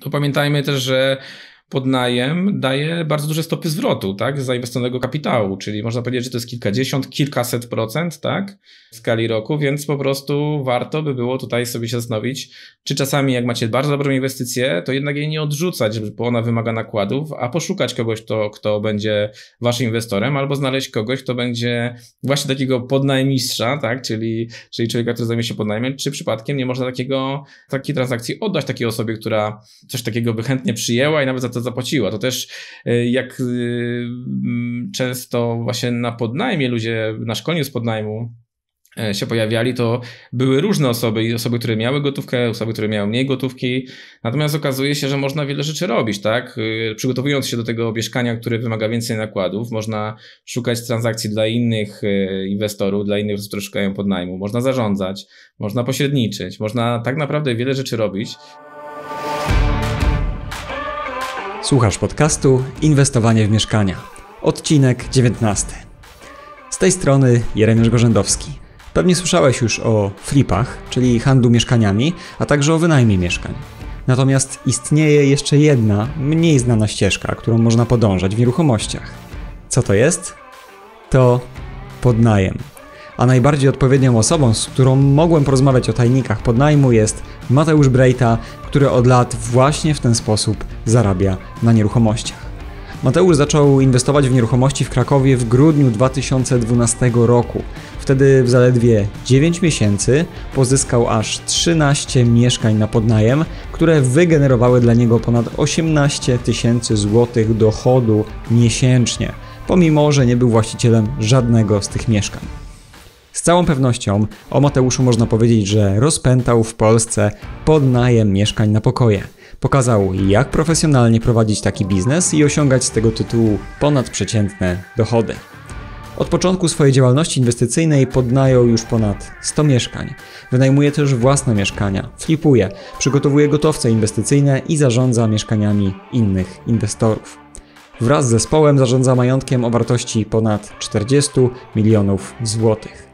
to pamiętajmy też, że podnajem daje bardzo duże stopy zwrotu, tak, zainwestowanego kapitału, czyli można powiedzieć, że to jest kilkadziesiąt, kilkaset procent, tak, w skali roku, więc po prostu warto by było tutaj sobie się zastanowić, czy czasami jak macie bardzo dobrą inwestycję, to jednak jej nie odrzucać, bo ona wymaga nakładów, a poszukać kogoś, kto, kto będzie waszym inwestorem, albo znaleźć kogoś, kto będzie właśnie takiego podnajmistrza, tak, czyli, czyli człowieka, który zajmie się podnajmem, czy przypadkiem nie można takiego, takiej transakcji oddać takiej osobie, która coś takiego by chętnie przyjęła i nawet za to zapłaciła. To też y, jak y, mm, często właśnie na podnajmie ludzie, na szkoleniu z podnajmu e, się pojawiali, to były różne osoby i osoby, które miały gotówkę, osoby, które miały mniej gotówki. Natomiast okazuje się, że można wiele rzeczy robić, tak? Y, przygotowując się do tego mieszkania, które wymaga więcej nakładów, można szukać transakcji dla innych e, inwestorów, dla innych, którzy szukają podnajmu, można zarządzać, można pośredniczyć, można tak naprawdę wiele rzeczy robić. Słuchasz podcastu Inwestowanie w mieszkania. Odcinek 19. Z tej strony Jeremiusz Gorzędowski. Pewnie słyszałeś już o flipach, czyli handlu mieszkaniami, a także o wynajmie mieszkań. Natomiast istnieje jeszcze jedna, mniej znana ścieżka, którą można podążać w nieruchomościach. Co to jest? To podnajem a najbardziej odpowiednią osobą, z którą mogłem porozmawiać o tajnikach podnajmu jest Mateusz Brejta, który od lat właśnie w ten sposób zarabia na nieruchomościach. Mateusz zaczął inwestować w nieruchomości w Krakowie w grudniu 2012 roku. Wtedy w zaledwie 9 miesięcy pozyskał aż 13 mieszkań na podnajem, które wygenerowały dla niego ponad 18 tysięcy złotych dochodu miesięcznie, pomimo że nie był właścicielem żadnego z tych mieszkań. Z całą pewnością o Mateuszu można powiedzieć, że rozpętał w Polsce podnajem mieszkań na pokoje. Pokazał, jak profesjonalnie prowadzić taki biznes i osiągać z tego tytułu ponadprzeciętne dochody. Od początku swojej działalności inwestycyjnej podnają już ponad 100 mieszkań. Wynajmuje też własne mieszkania, flipuje, przygotowuje gotowce inwestycyjne i zarządza mieszkaniami innych inwestorów. Wraz z zespołem zarządza majątkiem o wartości ponad 40 milionów złotych.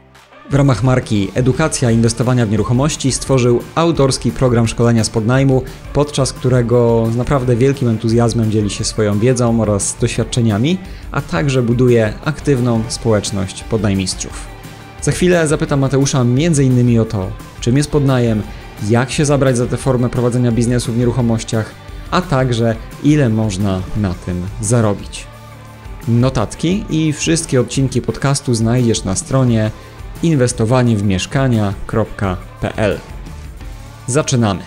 W ramach marki Edukacja Inwestowania w Nieruchomości stworzył autorski program szkolenia z podnajmu, podczas którego z naprawdę wielkim entuzjazmem dzieli się swoją wiedzą oraz doświadczeniami, a także buduje aktywną społeczność podnajmistrzów. Za chwilę zapytam Mateusza m.in. o to, czym jest podnajem, jak się zabrać za tę formę prowadzenia biznesu w nieruchomościach, a także ile można na tym zarobić. Notatki i wszystkie odcinki podcastu znajdziesz na stronie inwestowaniewmieszkania.pl. Zaczynamy.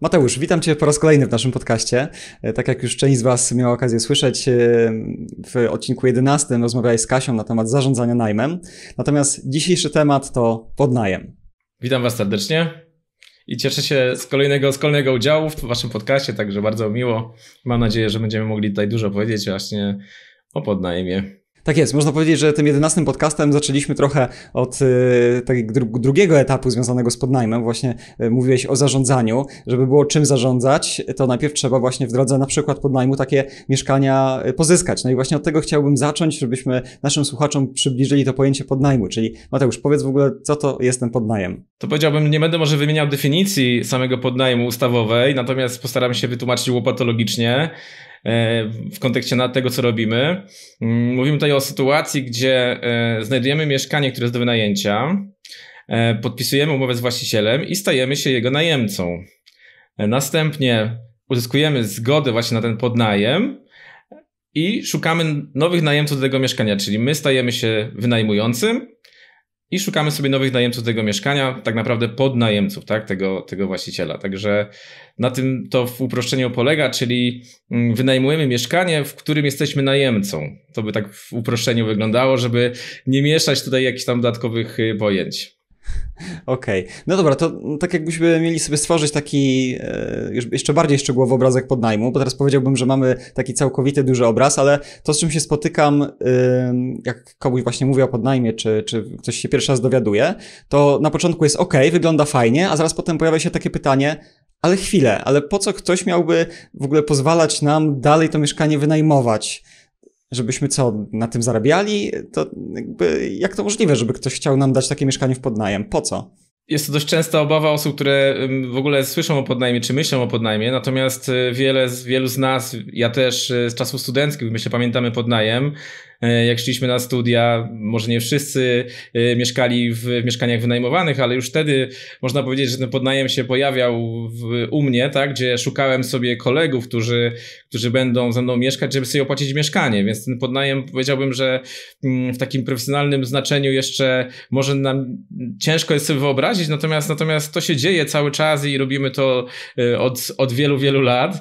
Mateusz, witam Cię po raz kolejny w naszym podcaście. E, tak jak już część z Was miała okazję słyszeć, e, w odcinku 11 rozmawiałeś z Kasią na temat zarządzania najmem. Natomiast dzisiejszy temat to podnajem. Witam Was serdecznie i cieszę się z kolejnego, z kolejnego udziału w Waszym podcaście, także bardzo miło. Mam nadzieję, że będziemy mogli tutaj dużo powiedzieć właśnie o podnajmie. Tak jest, można powiedzieć, że tym jedenastym podcastem zaczęliśmy trochę od y, dru drugiego etapu związanego z podnajmem. Właśnie y, mówiłeś o zarządzaniu. Żeby było czym zarządzać, to najpierw trzeba właśnie w drodze na przykład podnajmu takie mieszkania e, pozyskać. No i właśnie od tego chciałbym zacząć, żebyśmy naszym słuchaczom przybliżyli to pojęcie podnajmu. Czyli Mateusz, powiedz w ogóle, co to jest ten podnajem? To powiedziałbym, nie będę może wymieniał definicji samego podnajmu ustawowej, natomiast postaram się wytłumaczyć łopatologicznie. E, w kontekście na tego, co robimy. Mm, mówimy tutaj o sytuacji, gdzie e, znajdujemy mieszkanie, które jest do wynajęcia, e, podpisujemy umowę z właścicielem i stajemy się jego najemcą. Następnie uzyskujemy zgodę właśnie na ten podnajem i szukamy nowych najemców do tego mieszkania, czyli my stajemy się wynajmującym, i szukamy sobie nowych najemców tego mieszkania, tak naprawdę podnajemców, tak, tego, tego właściciela. Także na tym to w uproszczeniu polega, czyli mm, wynajmujemy mieszkanie, w którym jesteśmy najemcą. To by tak w uproszczeniu wyglądało, żeby nie mieszać tutaj jakichś tam dodatkowych y, pojęć. Okej. Okay. No dobra, to tak jakbyśmy mieli sobie stworzyć taki e, jeszcze bardziej szczegółowy obrazek podnajmu, bo teraz powiedziałbym, że mamy taki całkowity duży obraz, ale to, z czym się spotykam, jak komuś właśnie mówię o podnajmie, czy, czy ktoś się pierwszy raz dowiaduje, to na początku jest OK, wygląda fajnie, a zaraz potem pojawia się takie pytanie, ale chwilę, ale po co ktoś miałby w ogóle pozwalać nam dalej to mieszkanie wynajmować? żebyśmy co, na tym zarabiali? To jakby, jak to możliwe, żeby ktoś chciał nam dać takie mieszkanie w podnajem? Po co? Jest to dość częsta obawa osób, które w ogóle słyszą o podnajmie czy myślą o podnajmie, natomiast e, wiele, wielu z nas, ja też e, z czasów studenckich, myślę, pamiętamy podnajem. E, jak szliśmy na studia, może nie wszyscy e, mieszkali w mieszkaniach wynajmowanych, ale już wtedy można powiedzieć, że ten podnajem się pojawiał w, u mnie, tak, gdzie szukałem sobie kolegów, którzy, którzy będą ze mną mieszkać, żeby sobie opłacić mieszkanie, więc ten podnajem powiedziałbym, że mm, w takim profesjonalnym znaczeniu jeszcze może nam ciężko jest sobie wyobrazić, natomiast, natomiast to się dzieje cały czas i robimy to e, od, od wielu, wielu lat.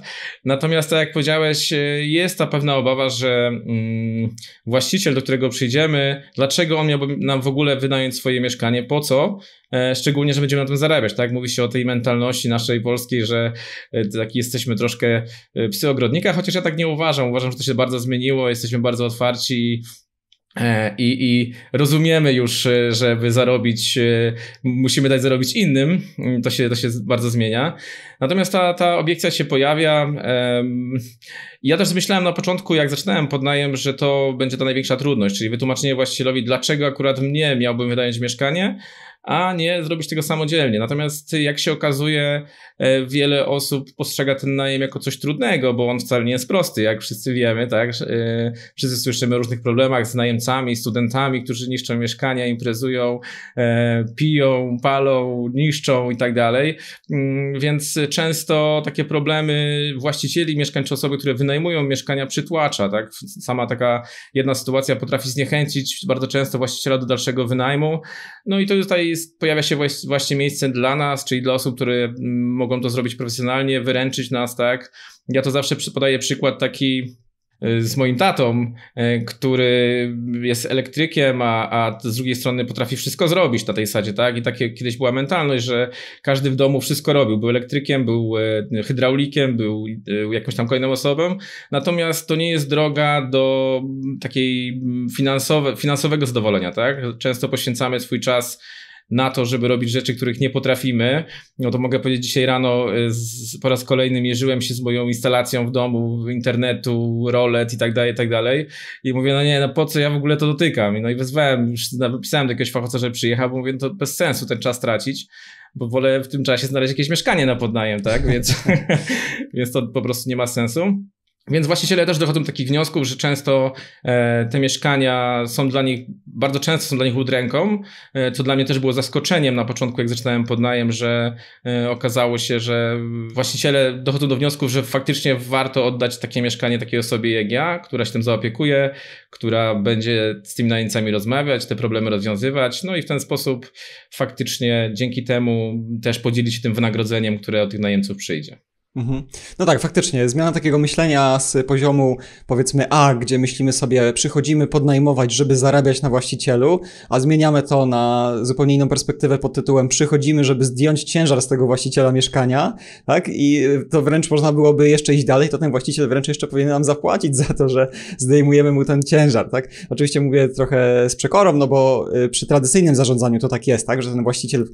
Natomiast tak jak powiedziałeś, jest ta pewna obawa, że mm, właściciel, do którego przyjdziemy, dlaczego on miałby nam w ogóle wynająć swoje mieszkanie, po co, e, szczególnie, że będziemy na tym zarabiać, tak? Mówi się o tej mentalności naszej polskiej, że e, taki jesteśmy troszkę e, psy ogrodnika, chociaż ja tak nie uważam, uważam, że to się bardzo zmieniło, jesteśmy bardzo otwarci i E, I, I rozumiemy już, e, żeby zarobić, e, musimy dać zarobić innym, mm, to się, to się bardzo zmienia. Natomiast ta, ta obiekcja się pojawia. Ja też myślałem na początku, jak zaczynałem podnajem, że to będzie ta największa trudność, czyli wytłumaczenie właścicielowi, dlaczego akurat mnie miałbym wynająć mieszkanie, a nie zrobić tego samodzielnie. Natomiast jak się okazuje, e, wiele osób postrzega ten najem jako coś trudnego, bo on wcale nie jest prosty, jak wszyscy wiemy, tak? E, wszyscy słyszymy o różnych problemach z najemcami, studentami, którzy niszczą mieszkania, imprezują, e, piją, palą, niszczą i tak dalej. Mm, więc często takie problemy właścicieli mieszkań czy osoby, które wynajmują mieszkania przytłacza, tak? Sama taka jedna sytuacja potrafi zniechęcić bardzo często właściciela do dalszego wynajmu. No i to tutaj jest, pojawia się właśnie miejsce dla nas, czyli dla osób, które mm, mogą to zrobić profesjonalnie, wyręczyć nas, tak? Ja to zawsze podaję przykład taki y, z moim tatą, y, który jest elektrykiem, a, a z drugiej strony potrafi wszystko zrobić na tej sadzie, tak? I takie kiedyś była mentalność, że każdy w domu wszystko robił. Był elektrykiem, był e, hydraulikiem, był e, jakąś tam kolejną osobą. Natomiast to nie jest droga do mm, takiej mm, finansowe, finansowego zadowolenia, tak? Często poświęcamy swój czas na to, żeby robić rzeczy, których nie potrafimy, no to mogę powiedzieć, dzisiaj rano e, z, po raz kolejny mierzyłem się z moją instalacją w domu, internetu, rolet i tak dalej, i tak dalej. I mówię, no nie, no po co ja w ogóle to dotykam? No i wezwałem, już napisałem do jakiegoś fachowca, że przyjechał, bo mówię, no to bez sensu ten czas tracić bo wolę w tym czasie znaleźć jakieś mieszkanie na podnajem, tak? Więc, więc to po prostu nie ma sensu. Więc właściciele też dochodzą do takich wniosków, że często e, te mieszkania są dla nich, bardzo często są dla nich udręką, e, co dla mnie też było zaskoczeniem na początku, jak zaczynałem podnajem, że e, okazało się, że właściciele dochodzą do wniosków, że faktycznie warto oddać takie mieszkanie takiej osobie jak ja, która się tym zaopiekuje, która będzie z tymi najemcami rozmawiać, te problemy rozwiązywać, no i w ten sposób faktycznie dzięki temu też podzielić się tym wynagrodzeniem, które od tych najemców przyjdzie. Mhm. No tak, faktycznie. Zmiana takiego myślenia z poziomu, powiedzmy, A, gdzie myślimy sobie, przychodzimy podnajmować, żeby zarabiać na właścicielu, a zmieniamy to na zupełnie inną perspektywę pod tytułem przychodzimy, żeby zdjąć ciężar z tego właściciela mieszkania, tak? I to wręcz można byłoby jeszcze iść dalej, to ten właściciel wręcz jeszcze powinien nam zapłacić za to, że zdejmujemy mu ten ciężar, tak? Oczywiście mówię trochę z przekorą, no bo y, przy tradycyjnym zarządzaniu to tak jest, tak? Że ten właściciel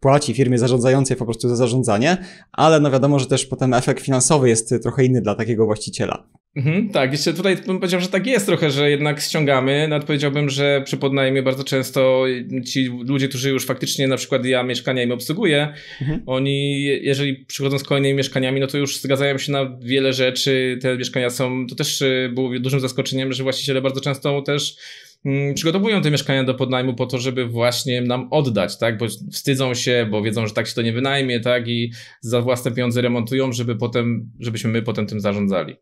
płaci firmie zarządzającej po prostu za zarządzanie, ale no wiadomo, że też potem efekt finansowy jest y, trochę inny dla takiego właściciela. Mhm, tak, jeszcze tutaj bym powiedział, że tak jest trochę, że jednak ściągamy. Nawet powiedziałbym, że przy podnajmie bardzo często ci ludzie, którzy już faktycznie na przykład ja mieszkania im obsługuję, mhm. oni jeżeli przychodzą z kolejnymi mieszkaniami, no to już zgadzają się na wiele rzeczy. Te mieszkania są, to też y, było dużym zaskoczeniem, że właściciele bardzo często też Mm, przygotowują te mieszkania do podnajmu po to, żeby właśnie nam oddać, tak? Bo wstydzą się, bo wiedzą, że tak się to nie wynajmie, tak? I za własne pieniądze remontują, żeby potem, żebyśmy my potem tym zarządzali.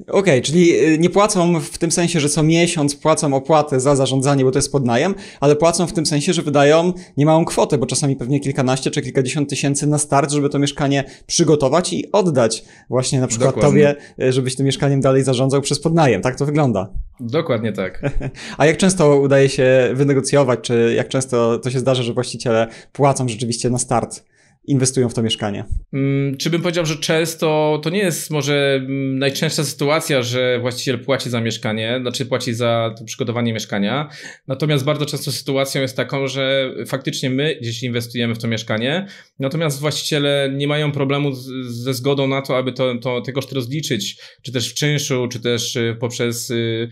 Okej, okay, czyli y, nie płacą w tym sensie, że co miesiąc płacą opłatę za zarządzanie, bo to jest podnajem, ale płacą w tym sensie, że wydają niemałą kwotę, bo czasami pewnie kilkanaście czy kilkadziesiąt tysięcy na start, żeby to mieszkanie przygotować i oddać właśnie na przykład Dokładnie. tobie, y, żebyś tym mieszkaniem dalej zarządzał przez podnajem. Tak to wygląda. Dokładnie tak. A jak często udaje się wynegocjować, czy jak często to się zdarza, że właściciele płacą rzeczywiście na start? inwestują w to mieszkanie. Mm, czy bym powiedział, że często to nie jest może mm, najczęstsza sytuacja, że właściciel płaci za mieszkanie, znaczy płaci za to przygotowanie mieszkania. Natomiast bardzo często sytuacją jest taką, że faktycznie my gdzieś inwestujemy w to mieszkanie, natomiast właściciele nie mają problemu z, ze zgodą na to, aby to, to, te koszty rozliczyć, czy też w czynszu, czy też y, poprzez y,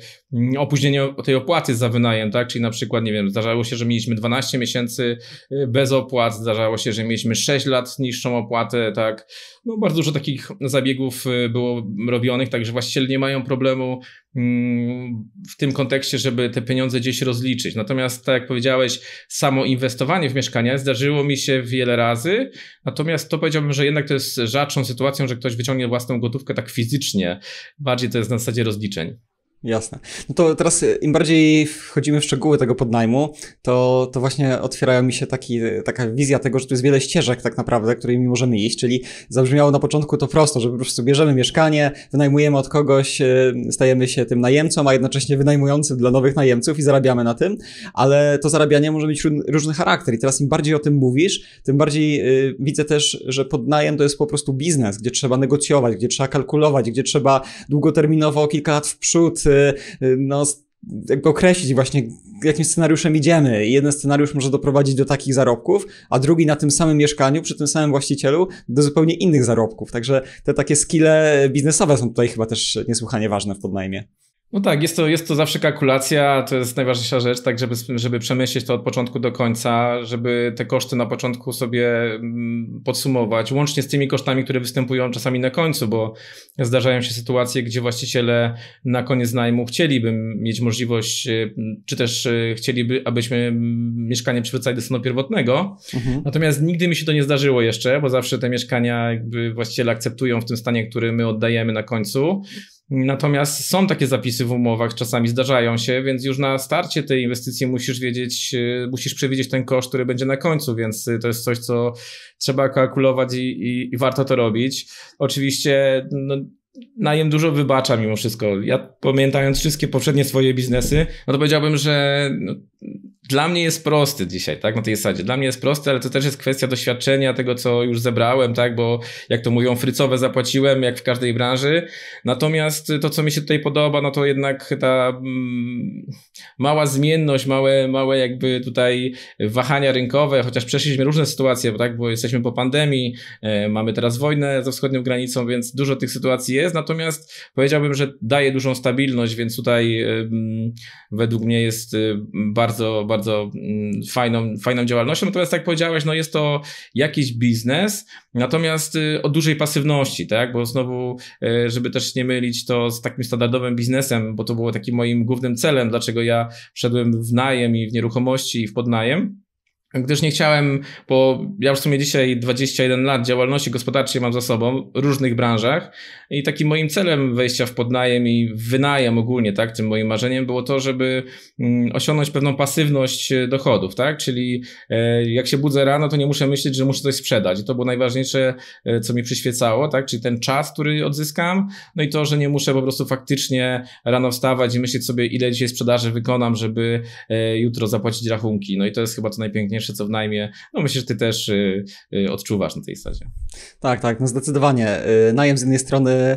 opóźnienie tej opłaty za wynajem, tak? Czyli na przykład, nie wiem, zdarzało się, że mieliśmy 12 miesięcy y, bez opłat, zdarzało się, że mieliśmy 6 6 lat niższą opłatę, tak. No bardzo dużo takich zabiegów y, było robionych, także właściciele nie mają problemu mm, w tym kontekście, żeby te pieniądze gdzieś rozliczyć. Natomiast, tak jak powiedziałeś, samo inwestowanie w mieszkania zdarzyło mi się wiele razy, natomiast to powiedziałbym, że jednak to jest rzadszą sytuacją, że ktoś wyciągnie własną gotówkę tak fizycznie. Bardziej to jest na zasadzie rozliczeń. Jasne. No to teraz e, im bardziej wchodzimy w szczegóły tego podnajmu, to, to właśnie otwierają mi się taki, e, taka wizja tego, że tu jest wiele ścieżek tak naprawdę, którymi możemy iść, czyli zabrzmiało na początku to prosto, że po prostu bierzemy mieszkanie, wynajmujemy od kogoś, e, stajemy się tym najemcą, a jednocześnie wynajmującym dla nowych najemców i zarabiamy na tym, ale to zarabianie może mieć różny charakter i teraz im bardziej o tym mówisz, tym bardziej widzę też, że podnajem to jest po prostu biznes, gdzie trzeba negocjować, gdzie trzeba kalkulować, gdzie trzeba długoterminowo kilka lat w przód Y, no, jakby określić właśnie, jakim scenariuszem idziemy. Jeden scenariusz może doprowadzić do takich zarobków, a drugi na tym samym mieszkaniu, przy tym samym właścicielu, do zupełnie innych zarobków. Także te takie skille biznesowe są tutaj chyba też niesłychanie ważne w podnajmie. No tak, jest to, jest to zawsze kalkulacja, to jest najważniejsza rzecz, tak żeby, żeby przemyśleć to od początku do końca, żeby te koszty na początku sobie mm, podsumować, łącznie z tymi kosztami, które występują czasami na końcu, bo zdarzają się sytuacje, gdzie właściciele na koniec najmu chcieliby mieć możliwość, y, czy też y, chcieliby, abyśmy mm, mieszkanie przywracali do stanu pierwotnego, mhm. natomiast nigdy mi się to nie zdarzyło jeszcze, bo zawsze te mieszkania jakby właściciele akceptują w tym stanie, który my oddajemy na końcu, Natomiast są takie zapisy w umowach, czasami zdarzają się, więc już na starcie tej inwestycji musisz wiedzieć, e, musisz przewidzieć ten koszt, który będzie na końcu, więc e, to jest coś, co trzeba kalkulować i, i, i warto to robić. Oczywiście no, najem dużo wybacza mimo wszystko. Ja pamiętając wszystkie poprzednie swoje biznesy, no to powiedziałbym, że no, dla mnie jest prosty dzisiaj, tak? Na tej zasadzie. Dla mnie jest prosty, ale to też jest kwestia doświadczenia tego, co już zebrałem, tak? Bo jak to mówią, frycowe zapłaciłem, jak w każdej branży. Natomiast to, co mi się tutaj podoba, no to jednak ta mm, mała zmienność, małe, małe jakby tutaj wahania rynkowe, chociaż przeszliśmy różne sytuacje, tak? Bo jesteśmy po pandemii, e, mamy teraz wojnę ze wschodnią granicą, więc dużo tych sytuacji jest. Natomiast powiedziałbym, że daje dużą stabilność, więc tutaj według mnie jest e, bardzo, bardzo bardzo mm, fajną, fajną działalnością. Natomiast tak jak powiedziałeś, no jest to jakiś biznes, natomiast y, o dużej pasywności, tak? Bo znowu, y, żeby też nie mylić to z takim standardowym biznesem, bo to było takim moim głównym celem, dlaczego ja wszedłem w najem i w nieruchomości i w podnajem gdyż nie chciałem, bo ja w sumie dzisiaj 21 lat działalności gospodarczej mam za sobą w różnych branżach i takim moim celem wejścia w podnajem i wynajem ogólnie, tak, tym moim marzeniem było to, żeby mm, osiągnąć pewną pasywność e, dochodów, tak, czyli e, jak się budzę rano, to nie muszę myśleć, że muszę coś sprzedać i to było najważniejsze, e, co mi przyświecało, tak, czyli ten czas, który odzyskam, no i to, że nie muszę po prostu faktycznie rano wstawać i myśleć sobie, ile dzisiaj sprzedaży wykonam, żeby jutro zapłacić rachunki, no i to jest chyba to najpiękniejsze tańsze co w najmie. No myślę, że ty też y, y, odczuwasz na tej stadzie. Tak, tak, no zdecydowanie. Y, najem z jednej strony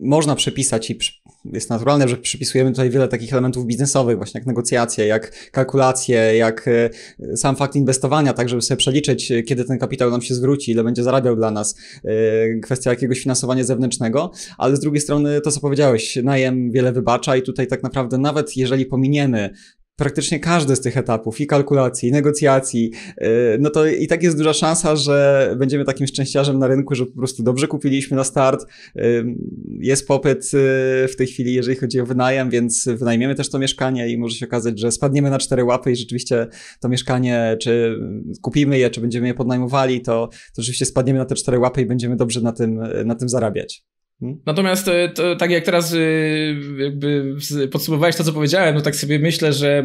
można przepisać i jest naturalne, że przypisujemy tutaj wiele takich elementów biznesowych, właśnie jak negocjacje, jak kalkulacje, jak sam fakt inwestowania, tak żeby sobie przeliczyć, kiedy ten kapitał nam się zwróci, ile będzie zarabiał dla nas, kwestia jakiegoś finansowania zewnętrznego, ale z drugiej strony to, co powiedziałeś, najem wiele wybacza i tutaj tak naprawdę nawet jeżeli pominiemy praktycznie każdy z tych etapów i kalkulacji, i negocjacji, y, no to i tak jest duża szansa, że będziemy takim szczęściarzem na rynku, że po prostu dobrze kupiliśmy na start. Y, jest popyt y, w tej chwili, jeżeli chodzi o wynajem, więc wynajmiemy też to mieszkanie i może się okazać, że spadniemy na cztery łapy i rzeczywiście to mieszkanie, czy kupimy je, czy będziemy je podnajmowali, to, to rzeczywiście spadniemy na te cztery łapy i będziemy dobrze na tym, na tym zarabiać. Mhm. Natomiast e, tak jak teraz e, jakby podsumowałeś to, co powiedziałem, no tak sobie myślę, że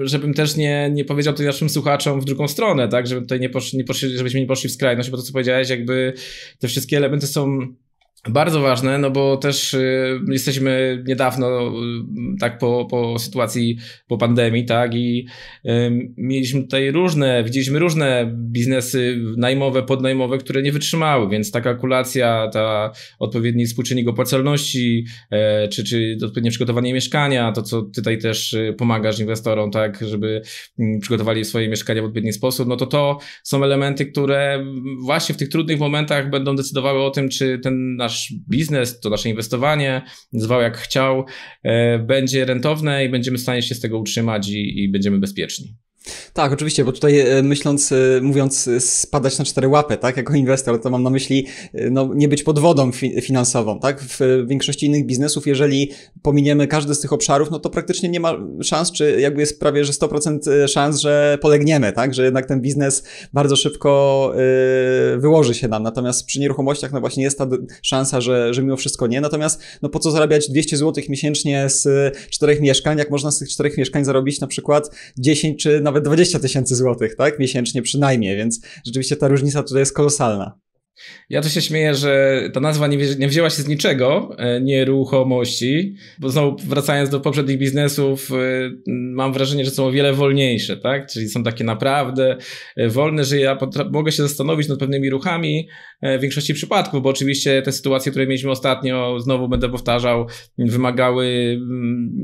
żebym też nie, nie powiedział tutaj naszym słuchaczom w drugą stronę, tak? żeby tutaj nie posz nie poszli, żebyśmy nie poszli w skrajność, bo to, co powiedziałeś, jakby te wszystkie elementy są bardzo ważne, no bo też y, jesteśmy niedawno, y, tak po, po sytuacji, po pandemii, tak, i mieliśmy tutaj różne, widzieliśmy różne biznesy najmowe, podnajmowe, które nie wytrzymały, więc taka kalkulacja, ta odpowiedni współczynnik opłacalności, e, czy, czy odpowiednie przygotowanie mieszkania, to co tutaj też y, pomagasz inwestorom, tak, żeby mm, przygotowali swoje mieszkania w odpowiedni sposób, no to to są elementy, które właśnie w tych trudnych momentach będą decydowały o tym, czy ten nasz nasz biznes, to nasze inwestowanie, zwał jak chciał, e, będzie rentowne i będziemy w stanie się z tego utrzymać i, i będziemy bezpieczni. Tak, oczywiście, bo tutaj e, myśląc, e, mówiąc e, spadać na cztery łapy, tak, jako inwestor, to mam na myśli no, nie być pod wodą fi finansową, tak? W większości innych biznesów, jeżeli pominiemy każdy z tych obszarów, no to praktycznie nie ma szans, czy jakby jest prawie, że 100% szans, że polegniemy, tak? Że jednak ten biznes bardzo szybko yy, wyłoży się nam. Natomiast przy nieruchomościach, no właśnie jest ta szansa, że, że mimo wszystko nie. Natomiast, no po co zarabiać 200 zł miesięcznie z czterech mieszkań, jak można z tych czterech mieszkań zarobić na przykład 10 czy na nawet 20 tysięcy złotych, tak? Miesięcznie przynajmniej, więc rzeczywiście ta różnica tutaj jest kolosalna. Ja to się śmieję, że ta nazwa nie, nie wzięła się z niczego, e, nieruchomości, bo znowu wracając do poprzednich biznesów, e, mam wrażenie, że są o wiele wolniejsze, tak? Czyli są takie naprawdę e, wolne, że ja mogę się zastanowić nad pewnymi ruchami w większości przypadków, bo oczywiście te sytuacje, które mieliśmy ostatnio, znowu będę powtarzał, wymagały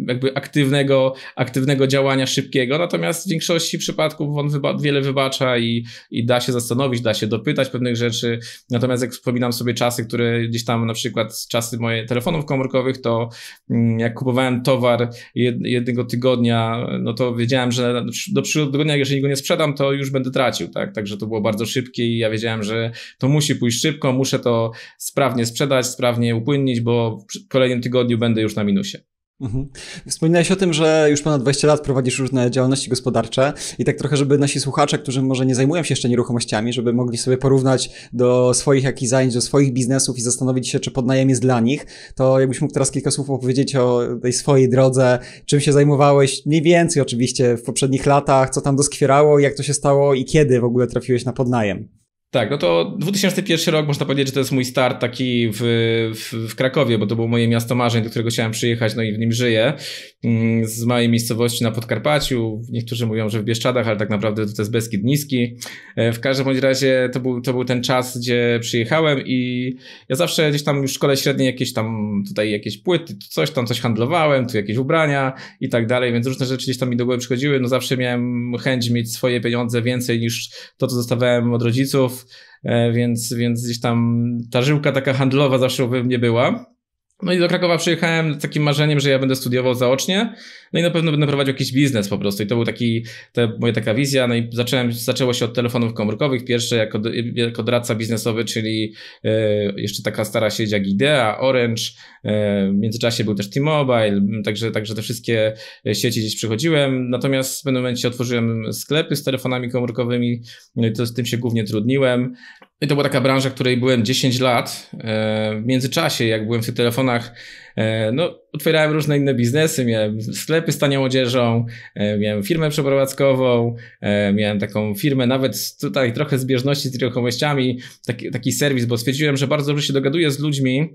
jakby aktywnego, aktywnego działania szybkiego, natomiast w większości przypadków on wyba wiele wybacza i, i da się zastanowić, da się dopytać pewnych rzeczy, Natomiast jak wspominam sobie czasy, które gdzieś tam na przykład czasy moje telefonów komórkowych, to mm, jak kupowałem towar jednego tygodnia, no to wiedziałem, że do przyszłego tygodnia, jeżeli go nie sprzedam, to już będę tracił, tak? Także to było bardzo szybkie i ja wiedziałem, że to musi pójść szybko, muszę to sprawnie sprzedać, sprawnie upłynnić, bo w kolejnym tygodniu będę już na minusie. Mhm. Wspominałeś o tym, że już ponad 20 lat prowadzisz różne działalności gospodarcze i tak trochę, żeby nasi słuchacze, którzy może nie zajmują się jeszcze nieruchomościami, żeby mogli sobie porównać do swoich jakichś zajęć, do swoich biznesów i zastanowić się, czy podnajem jest dla nich, to jakbyś mógł teraz kilka słów opowiedzieć o tej swojej drodze, czym się zajmowałeś, mniej więcej oczywiście w poprzednich latach, co tam doskwierało, jak to się stało i kiedy w ogóle trafiłeś na podnajem. Tak, no to 2001 rok można powiedzieć, że to jest mój start taki w, w, w, Krakowie, bo to było moje miasto marzeń, do którego chciałem przyjechać, no i w nim żyję. Mm, z małej miejscowości na Podkarpaciu, niektórzy mówią, że w Bieszczadach, ale tak naprawdę to jest Beskid Niski. E, w każdym bądź razie to był, to był ten czas, gdzie przyjechałem i ja zawsze gdzieś tam w szkole średniej jakieś tam tutaj jakieś płyty, coś tam coś handlowałem, tu jakieś ubrania i tak dalej, więc różne rzeczy gdzieś tam mi do głowy przychodziły, no zawsze miałem chęć mieć swoje pieniądze więcej niż to, co dostawałem od rodziców E, więc, więc gdzieś tam ta żyłka taka handlowa zawsze we mnie była. No i do Krakowa przyjechałem z takim marzeniem, że ja będę studiował zaocznie, no i na pewno będę prowadził jakiś biznes po prostu. I to był taki, to moja taka wizja, no i zacząłem, zaczęło się od telefonów komórkowych, pierwsze jako, jako doradca biznesowy, czyli e, jeszcze taka stara sieć jak Idea, Orange, y, w międzyczasie był też T-Mobile, także, także te wszystkie sieci gdzieś przychodziłem, natomiast w pewnym momencie otworzyłem sklepy z telefonami komórkowymi, no i to z tym się głównie trudniłem, no I to była taka branża, której byłem 10 lat. E, w międzyczasie, jak byłem w tych telefonach, E, no, otwierałem różne inne biznesy, miałem sklepy z tanią odzieżą, e, miałem firmę przeprowadzkową, e, miałem taką firmę nawet tutaj trochę zbieżności z nieruchomościami, taki, taki serwis, bo stwierdziłem, że bardzo dobrze się dogaduję z ludźmi,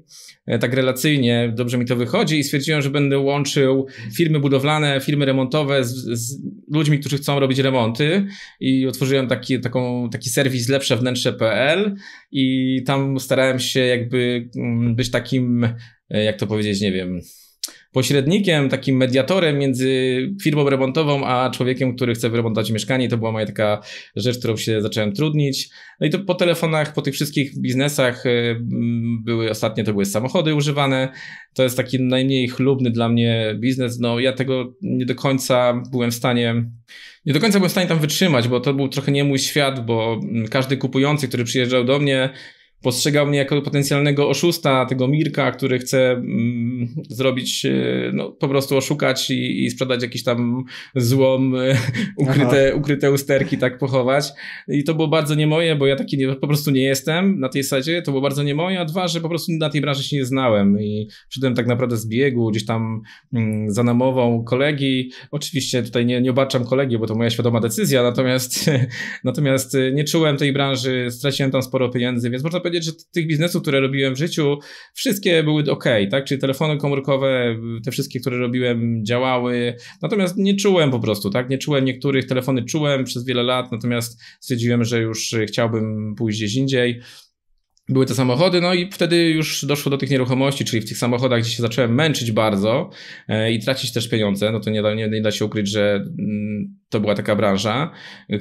tak relacyjnie, dobrze mi to wychodzi i stwierdziłem, że będę łączył firmy budowlane, firmy remontowe z, z ludźmi, którzy chcą robić remonty i otworzyłem taki, taką, taki serwis lepsze wnętrze.pl i tam starałem się jakby mm, być takim E, jak to powiedzieć, nie wiem, pośrednikiem, takim mediatorem między firmą remontową a człowiekiem, który chce wyremontować mieszkanie. I to była moja taka rzecz, którą się zacząłem trudnić. No i to po telefonach, po tych wszystkich biznesach e, były ostatnie, to były samochody używane. To jest taki najmniej chlubny dla mnie biznes. No ja tego nie do końca byłem w stanie nie do końca byłem w stanie tam wytrzymać, bo to był trochę nie mój świat, bo mm, każdy kupujący, który przyjeżdżał do mnie, postrzegał mnie jako potencjalnego oszusta, tego Mirka, który chce mm, zrobić, e, no, po prostu oszukać i, i sprzedać jakiś tam złom, e, ukryte, ukryte usterki, tak pochować. I to było bardzo nie moje, bo ja taki nie, po prostu nie jestem na tej sadzie, to było bardzo nie moje, a dwa, że po prostu na tej branży się nie znałem i przyszedłem tak naprawdę z biegu, gdzieś tam mm, za namową kolegi. Oczywiście tutaj nie, nie obarczam kolegi, bo to moja świadoma decyzja, natomiast, natomiast e, nie czułem tej branży, straciłem tam sporo pieniędzy, więc można powiedzieć, powiedzieć, że tych biznesów, które robiłem w życiu, wszystkie były ok, tak? Czyli telefony komórkowe, te wszystkie, które robiłem, działały. Natomiast nie czułem po prostu, tak? Nie czułem niektórych, telefony czułem przez wiele lat, natomiast stwierdziłem, że już chciałbym pójść gdzieś indziej były te samochody, no i wtedy już doszło do tych nieruchomości, czyli w tych samochodach, gdzie się zacząłem męczyć bardzo e, i tracić też pieniądze, no to nie da, nie, nie da się ukryć, że mm, to była taka branża,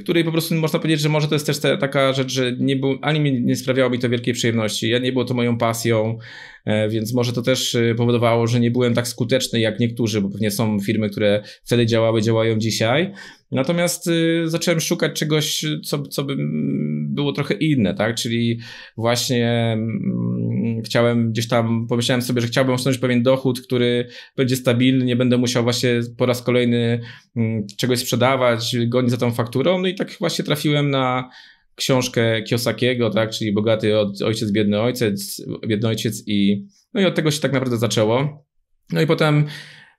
której po prostu można powiedzieć, że może to jest też te, taka rzecz, że nie był, ani mi, nie sprawiało mi to wielkiej przyjemności, ja nie było to moją pasją, e, więc może to też e, powodowało, że nie byłem tak skuteczny jak niektórzy, bo pewnie są firmy, które wtedy działały, działają dzisiaj. Natomiast e, zacząłem szukać czegoś, co, co by było trochę inne, tak? Czyli właśnie chciałem gdzieś tam, pomyślałem sobie, że chciałbym osiągnąć pewien dochód, który będzie stabilny, nie będę musiał właśnie po raz kolejny Mm, czegoś sprzedawać, goni za tą fakturą. No i tak właśnie trafiłem na książkę Kiosakiego, tak, czyli Bogaty ojciec, biedny ojciec, biedny ojciec i no i od tego się tak naprawdę zaczęło. No i potem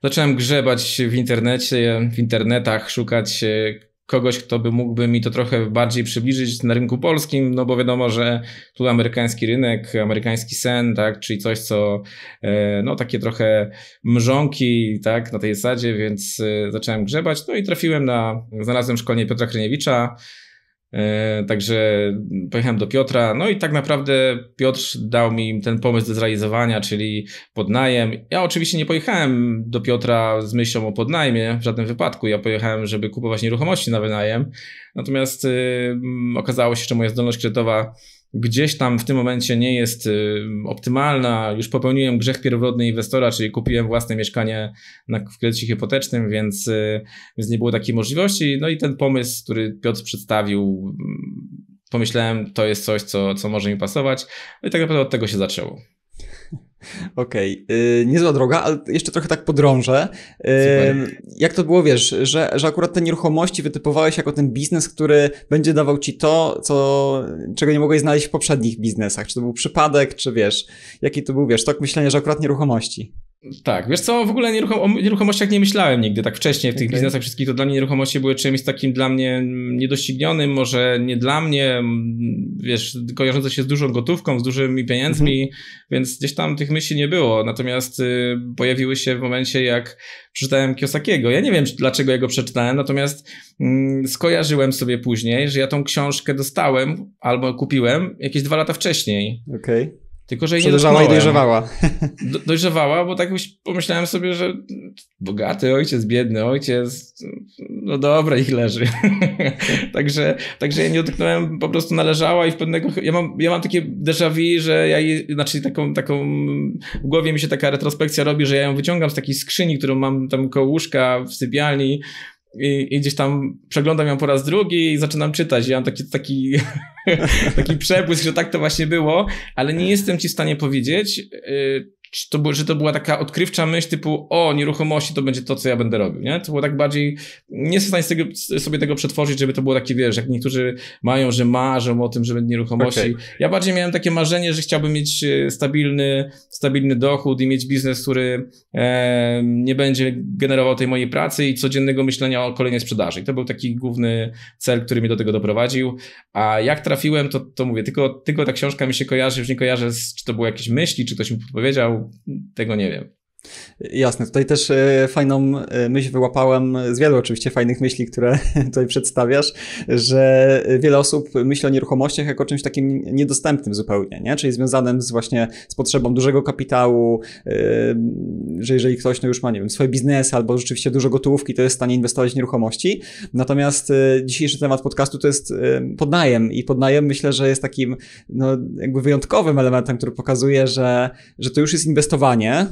zacząłem grzebać w internecie, w internetach, szukać e, kogoś, kto by mógłby mi to trochę bardziej przybliżyć na rynku polskim, no bo wiadomo, że tu amerykański rynek, amerykański sen, tak, czyli coś, co e, no takie trochę mrzonki, tak, na tej zasadzie, więc e, zacząłem grzebać, no i trafiłem na, znalazłem szkolenie Piotra Kryniewicza, E, także pojechałem do Piotra, no i tak naprawdę Piotr dał mi ten pomysł do zrealizowania, czyli podnajem. Ja oczywiście nie pojechałem do Piotra z myślą o podnajmie w żadnym wypadku. Ja pojechałem, żeby kupować nieruchomości na wynajem. Natomiast yy, okazało się, że moja zdolność kredytowa gdzieś tam w tym momencie nie jest y, optymalna. Już popełniłem grzech pierwotny inwestora, czyli kupiłem własne mieszkanie na, w kredycie hipotecznym, więc, y, więc nie było takiej możliwości. No i ten pomysł, który Piotr przedstawił, mm, pomyślałem, to jest coś, co, co może mi pasować. No i tak naprawdę od tego się zaczęło. Okej, okay. niezła droga, ale jeszcze trochę tak podrążę. Y, Super. jak to było, wiesz, że, że akurat te nieruchomości wytypowałeś jako ten biznes, który będzie dawał ci to, co, czego nie mogłeś znaleźć w poprzednich biznesach? Czy to był przypadek, czy wiesz, jaki to był, wiesz, tok myślenia, że akurat nieruchomości? Tak, wiesz co, w ogóle nieruchom o nieruchomościach nie myślałem nigdy tak wcześniej w tych okay. biznesach wszystkich, to dla mnie nieruchomości były czymś takim dla mnie niedoścignionym, może nie dla mnie, wiesz, kojarzące się z dużą gotówką, z dużymi pieniędzmi, mm -hmm. więc gdzieś tam tych myśli nie było, natomiast y, pojawiły się w momencie jak przeczytałem Kiosakiego, ja nie wiem dlaczego jego przeczytałem, natomiast y, skojarzyłem sobie później, że ja tą książkę dostałem albo kupiłem jakieś dwa lata wcześniej. Okej. Okay. Tylko, że jej nie Dojrzała i dojrzewała. Do, dojrzewała, bo tak pomyślałem sobie, że bogaty ojciec, biedny ojciec, no dobra, ich leży. także, także ja nie dotknąłem, po prostu należała i w pewnego... Ja mam, ja mam takie déjà vu, że ja jej, znaczy taką, taką... W głowie mi się taka retrospekcja robi, że ja ją wyciągam z takiej skrzyni, którą mam tam koło łóżka w sypialni i, i, gdzieś tam przeglądam ją po raz drugi i zaczynam czytać. Ja mam taki, taki, taki przepływ, że tak to właśnie było, ale nie jestem ci w stanie powiedzieć, y, czy to że to była taka odkrywcza myśl typu, o, nieruchomości to będzie to, co ja będę robił, nie? To było tak bardziej, nie jestem w stanie tego, sobie tego przetworzyć, żeby to było takie, wiesz, jak niektórzy mają, że marzą o tym, że będą nieruchomości. Okay. Ja bardziej miałem takie marzenie, że chciałbym mieć e, stabilny, stabilny dochód i mieć biznes, który e, nie będzie generował tej mojej pracy i codziennego myślenia o kolejnej sprzedaży. I to był taki główny cel, który mnie do tego doprowadził. A jak trafiłem, to, to mówię, tylko, tylko ta książka mi się kojarzy, już nie kojarzę, z, czy to były jakieś myśli, czy ktoś mi powiedział, tego nie wiem. Jasne, tutaj też e, fajną e, myśl wyłapałem z wielu oczywiście fajnych myśli, które tutaj przedstawiasz, że wiele osób myśli o nieruchomościach jako czymś takim niedostępnym zupełnie, nie? czyli związanym z właśnie z potrzebą dużego kapitału, e, że jeżeli ktoś no już ma, nie wiem, swoje biznesy albo rzeczywiście dużo gotówki, to jest w stanie inwestować w nieruchomości. Natomiast dzisiejszy temat podcastu to jest podnajem i podnajem myślę, że jest takim no, jakby wyjątkowym elementem, który pokazuje, że, że to już jest inwestowanie,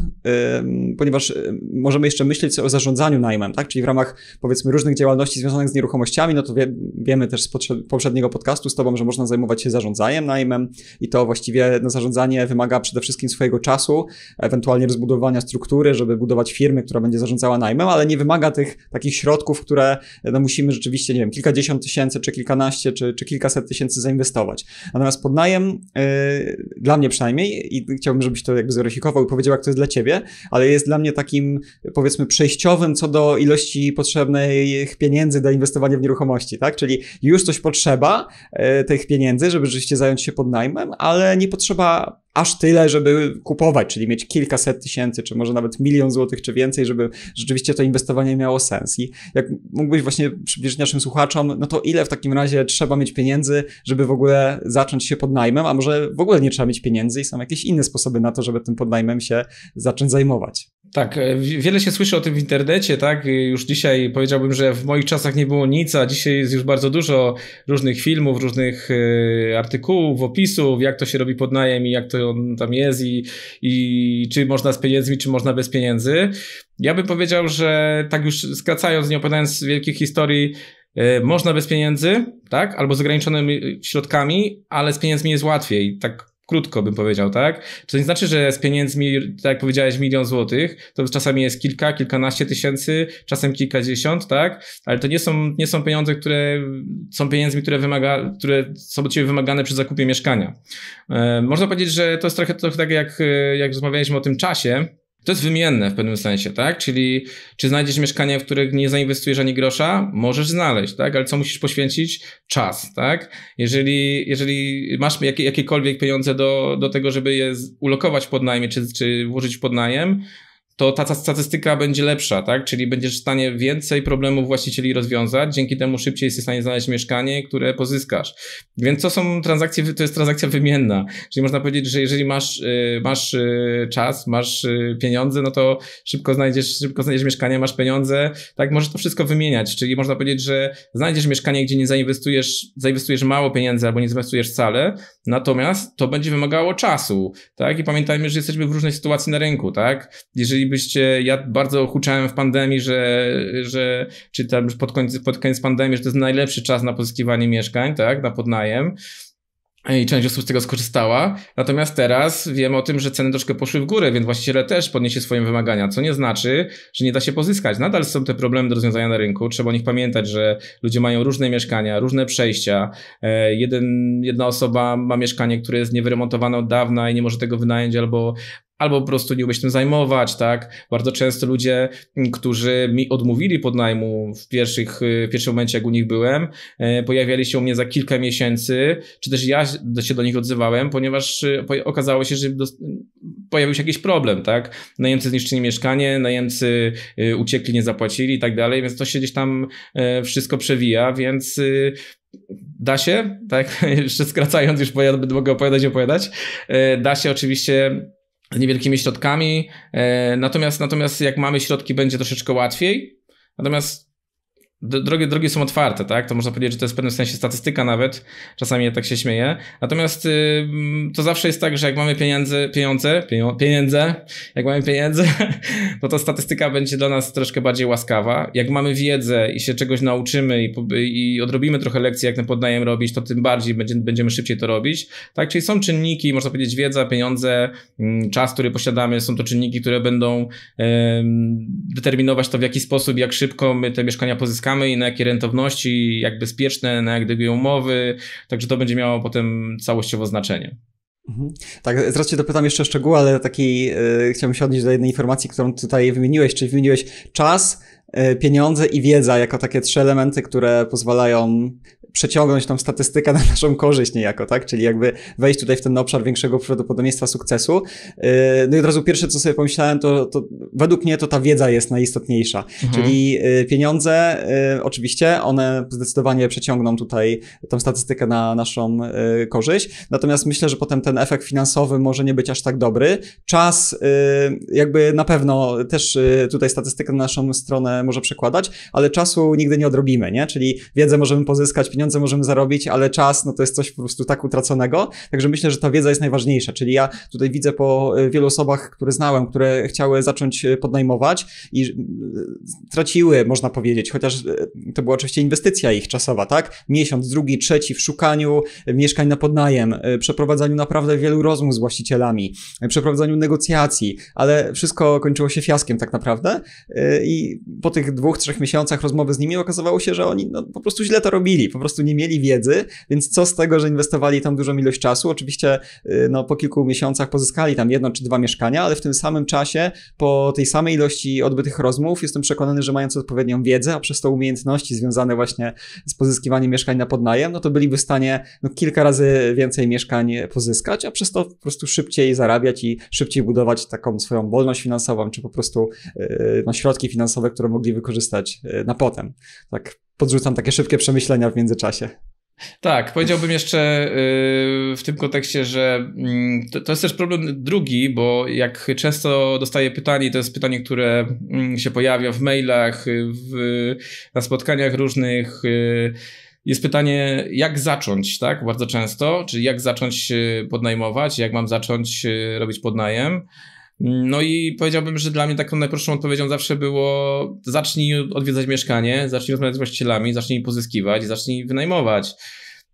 ponieważ możemy jeszcze myśleć o zarządzaniu najmem, tak? Czyli w ramach powiedzmy różnych działalności związanych z nieruchomościami, no to wie, wiemy też z poprzedniego podcastu z Tobą, że można zajmować się zarządzaniem najmem i to właściwie no, zarządzanie wymaga przede wszystkim swojego czasu, ewentualnie rozbudowania struktury, żeby budować firmy, która będzie zarządzała najmem, ale nie wymaga tych takich środków, które no, musimy rzeczywiście, nie wiem, kilkadziesiąt tysięcy, czy kilkanaście, czy, czy kilkaset tysięcy zainwestować. Natomiast pod yy, dla mnie przynajmniej, i chciałbym, żebyś to jakby zweryfikował i powiedział, jak to jest dla ciebie, ale jest dla mnie takim, powiedzmy, przejściowym co do ilości potrzebnych pieniędzy do inwestowania w nieruchomości, tak? Czyli już coś potrzeba e, tych pieniędzy, żeby rzeczywiście zająć się podnajmem, ale nie potrzeba aż tyle, żeby kupować, czyli mieć kilkaset tysięcy, czy może nawet milion złotych, czy więcej, żeby rzeczywiście to inwestowanie miało sens. I jak mógłbyś właśnie przybliżyć naszym słuchaczom, no to ile w takim razie trzeba mieć pieniędzy, żeby w ogóle zacząć się podnajmem, a może w ogóle nie trzeba mieć pieniędzy i są jakieś inne sposoby na to, żeby tym podnajmem się zacząć zajmować. Tak, e, wiele się słyszy o tym w internecie, tak? Już dzisiaj powiedziałbym, że w moich czasach nie było nic, a dzisiaj jest już bardzo dużo różnych filmów, różnych e, artykułów, opisów, jak to się robi pod najem i jak to on tam jest i, i czy można z pieniędzmi, czy można bez pieniędzy. Ja bym powiedział, że tak już skracając, nie opowiadając wielkich historii, e, można bez pieniędzy, tak? Albo z ograniczonymi środkami, ale z pieniędzmi jest łatwiej. Tak krótko bym powiedział, tak? To nie znaczy, że z pieniędzmi, tak jak powiedziałeś, milion złotych, to czasami jest kilka, kilkanaście tysięcy, czasem kilkadziesiąt, tak? Ale to nie są, nie są pieniądze, które są pieniędzmi, które, wymaga, które są od ciebie wymagane przy zakupie mieszkania. E, można powiedzieć, że to jest trochę, trochę tak jak, e, jak rozmawialiśmy o tym czasie, to jest wymienne w pewnym sensie, tak? Czyli czy znajdziesz mieszkanie, w którym nie zainwestujesz ani grosza? Możesz znaleźć, tak? Ale co musisz poświęcić? Czas, tak? Jeżeli, jeżeli masz jakie, jakiekolwiek pieniądze do, do tego, żeby je ulokować pod podnajmie, czy, czy włożyć pod najem, to ta statystyka będzie lepsza, tak? Czyli będziesz w stanie więcej problemów właścicieli rozwiązać, dzięki temu szybciej jesteś w stanie znaleźć mieszkanie, które pozyskasz. Więc to są transakcje, to jest transakcja wymienna. Czyli można powiedzieć, że jeżeli masz, y, masz y, czas, masz y, pieniądze, no to szybko znajdziesz, szybko znajdziesz mieszkanie, masz pieniądze, tak? Możesz to wszystko wymieniać. Czyli można powiedzieć, że znajdziesz mieszkanie, gdzie nie zainwestujesz, zainwestujesz mało pieniędzy albo nie zainwestujesz wcale, natomiast to będzie wymagało czasu, tak? I pamiętajmy, że jesteśmy w różnej sytuacji na rynku, tak? Jeżeli chcielibyście, ja bardzo huczałem w pandemii, że, że czy tam pod koniec, pod koniec pandemii, że to jest najlepszy czas na pozyskiwanie mieszkań, tak, na podnajem i część osób z tego skorzystała. Natomiast teraz wiemy o tym, że ceny troszkę poszły w górę, więc właściciele też podniesie swoje wymagania, co nie znaczy, że nie da się pozyskać. Nadal są te problemy do rozwiązania na rynku. Trzeba o nich pamiętać, że ludzie mają różne mieszkania, różne przejścia. E, jeden, jedna osoba ma mieszkanie, które jest niewyremontowane od dawna i nie może tego wynająć, albo albo po prostu nie umieć tym zajmować, tak? Bardzo często ludzie, którzy mi odmówili podnajmu w, pierwszych, y, w pierwszym momencie, jak u nich byłem, e, pojawiali się u mnie za kilka miesięcy, czy też ja się do nich odzywałem, ponieważ y, okazało się, że pojawił się jakiś problem, tak? Najemcy zniszczyli mieszkanie, najemcy y, uciekli, nie zapłacili i tak dalej, więc to się gdzieś tam e, wszystko przewija, więc Da się, tak? Jeszcze skracając, już mogę opowiadać, opowiadać. E, da się oczywiście z niewielkimi środkami. E, natomiast, natomiast jak mamy środki, będzie troszeczkę łatwiej. Natomiast drogi, drogi są otwarte, tak? To można powiedzieć, że to jest w pewnym sensie statystyka nawet. Czasami ja tak się śmieję. Natomiast y, to zawsze jest tak, że jak mamy pieniądze, pieniądze, pieniądze, jak mamy pieniądze, to ta statystyka będzie dla nas troszkę bardziej łaskawa. Jak mamy wiedzę i się czegoś nauczymy i, i odrobimy trochę lekcji, jak ten podnajem robić, to tym bardziej będzie, będziemy szybciej to robić, tak? Czyli są czynniki, można powiedzieć, wiedza, pieniądze, czas, który posiadamy, są to czynniki, które będą y, determinować to, w jaki sposób, jak szybko my te mieszkania pozyskamy czekamy i na jakie rentowności, jak bezpieczne, na jak długie umowy, także to będzie miało potem całościowo znaczenie. Mhm. Tak, zaraz Cię dopytam jeszcze o szczegóły, ale taki yy, chciałbym się odnieść do jednej informacji, którą tutaj wymieniłeś, czyli wymieniłeś czas, E, pieniądze i wiedza jako takie trzy elementy, które pozwalają przeciągnąć tą statystykę na naszą korzyść niejako, tak? Czyli jakby wejść tutaj w ten obszar większego prawdopodobieństwa sukcesu. E, no i od razu pierwsze, co sobie pomyślałem, to, to według mnie to ta wiedza jest najistotniejsza. Mhm. Czyli e, pieniądze, oczywiście, one zdecydowanie przeciągną tutaj tą statystykę na naszą korzyść. Natomiast myślę, że potem ten efekt finansowy może nie być aż tak dobry. Czas jakby na pewno też tutaj statystykę na naszą stronę może przekładać, ale czasu nigdy nie odrobimy, nie? Czyli wiedzę możemy pozyskać, pieniądze możemy zarobić, ale czas, no to jest coś po prostu tak utraconego. Także myślę, że ta wiedza jest najważniejsza. Czyli ja tutaj widzę po e, wielu osobach, które znałem, które chciały zacząć e, podnajmować i e, traciły, można powiedzieć, chociaż to była oczywiście inwestycja ich czasowa, tak? Miesiąc, drugi, trzeci w szukaniu mieszkań na podnajem, przeprowadzaniu naprawdę wielu rozmów z właścicielami, przeprowadzaniu negocjacji, ale wszystko kończyło się fiaskiem tak naprawdę i po tych dwóch, trzech miesiącach rozmowy z nimi okazywało się, że oni no, po prostu źle to robili, po prostu nie mieli wiedzy, więc co z tego, że inwestowali tam dużą ilość czasu? Oczywiście y, no, po kilku miesiącach pozyskali tam jedno czy dwa mieszkania, ale w tym samym czasie, po tej samej ilości odbytych rozmów, jestem przekonany, że mając odpowiednią wiedzę, a przez to umiejętności związane właśnie z pozyskiwaniem mieszkań na podnajem, no to byliby w stanie no, kilka razy więcej mieszkań pozyskać, a przez to po prostu szybciej zarabiać i szybciej budować taką swoją wolność finansową, czy po prostu y, no, środki finansowe, które mogą mogli wykorzystać e, na potem. Tak podrzucam takie szybkie przemyślenia w międzyczasie. Tak, powiedziałbym jeszcze e, w tym kontekście, że mm, to jest też problem drugi, bo jak często dostaję pytanie, to jest pytanie, które mm, się pojawia w mailach, w, na spotkaniach różnych. E, jest pytanie, jak zacząć, tak? Bardzo często, czyli jak zacząć podnajmować, jak mam zacząć robić podnajem. No i powiedziałbym, że dla mnie taką najprostszą odpowiedzią zawsze było zacznij odwiedzać mieszkanie, zacznij rozmawiać z właścicielami, zacznij pozyskiwać, zacznij wynajmować.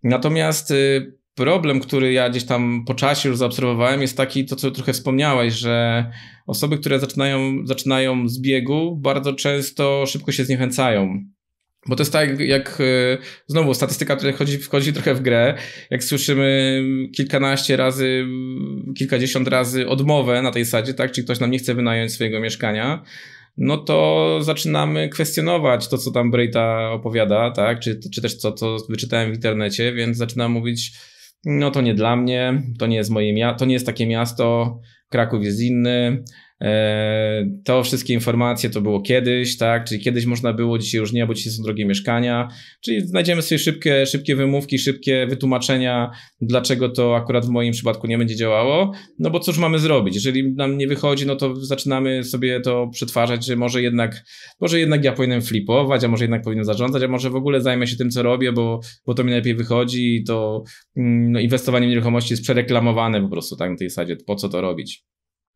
Natomiast y, problem, który ja gdzieś tam po czasie już zaobserwowałem, jest taki, to co trochę wspomniałeś, że osoby, które zaczynają, zaczynają z biegu, bardzo często szybko się zniechęcają. Bo to jest tak, jak e, znowu statystyka, która wchodzi, wchodzi trochę w grę. Jak słyszymy kilkanaście razy, kilkadziesiąt razy odmowę na tej sadzie, tak? czy ktoś nam nie chce wynająć swojego mieszkania, no to zaczynamy kwestionować to, co tam Breita opowiada, tak? Czy, czy też co, co wyczytałem w internecie, więc zaczynam mówić, no to nie dla mnie, to nie jest moje miasto, to nie jest takie miasto, Kraków jest inny, E, to wszystkie informacje to było kiedyś, tak? Czyli kiedyś można było, dzisiaj już nie, bo dzisiaj są drogie mieszkania. Czyli znajdziemy sobie szybkie, szybkie wymówki, szybkie wytłumaczenia, dlaczego to akurat w moim przypadku nie będzie działało. No bo cóż mamy zrobić? Jeżeli nam nie wychodzi, no to zaczynamy sobie to przetwarzać, że może jednak, może jednak ja powinienem flipować, a może jednak powinienem zarządzać, a może w ogóle zajmę się tym, co robię, bo, bo to mi najlepiej wychodzi i to mm, no, inwestowanie w nieruchomości jest przereklamowane po prostu tak na tej zasadzie. Po co to robić?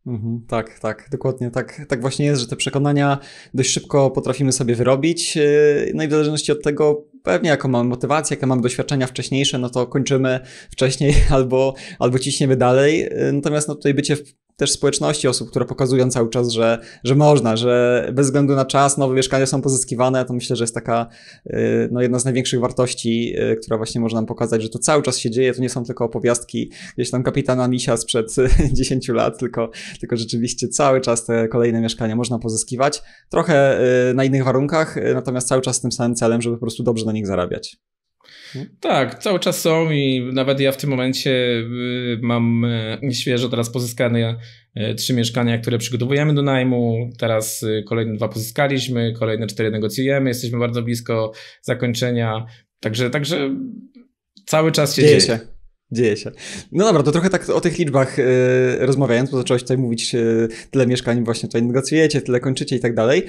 Mhm, tak, tak, dokładnie. Tak, tak właśnie jest, że te przekonania dość szybko potrafimy sobie wyrobić. Yy, no i w zależności od tego, pewnie jaką mamy motywację, jakie mamy doświadczenia wcześniejsze, no to kończymy wcześniej albo, albo ciśniemy dalej. Yy, natomiast no, tutaj bycie w też społeczności osób, które pokazują cały czas, że, że można, że bez względu na czas nowe mieszkania są pozyskiwane, to myślę, że jest taka y, no, jedna z największych wartości, y, która właśnie można nam pokazać, że to cały czas się dzieje, to nie są tylko opowiastki gdzieś tam kapitana Misia sprzed 10 lat, tylko, tylko rzeczywiście cały czas te kolejne mieszkania można pozyskiwać, trochę y, na innych warunkach, natomiast cały czas z tym samym celem, żeby po prostu dobrze na nich zarabiać. Tak, cały czas są i nawet ja w tym momencie y, mam y, świeżo teraz pozyskane y, trzy mieszkania, które przygotowujemy do najmu. Teraz kolejne dwa pozyskaliśmy, kolejne cztery negocjujemy. Jesteśmy bardzo blisko zakończenia. Także, także cały czas się dzieje. dzieje. Się. Dzieje się. No dobra, to trochę tak o tych liczbach yy, rozmawiając, bo zacząłeś tutaj mówić, yy, tyle mieszkań właśnie tutaj negocjujecie, tyle kończycie i tak dalej.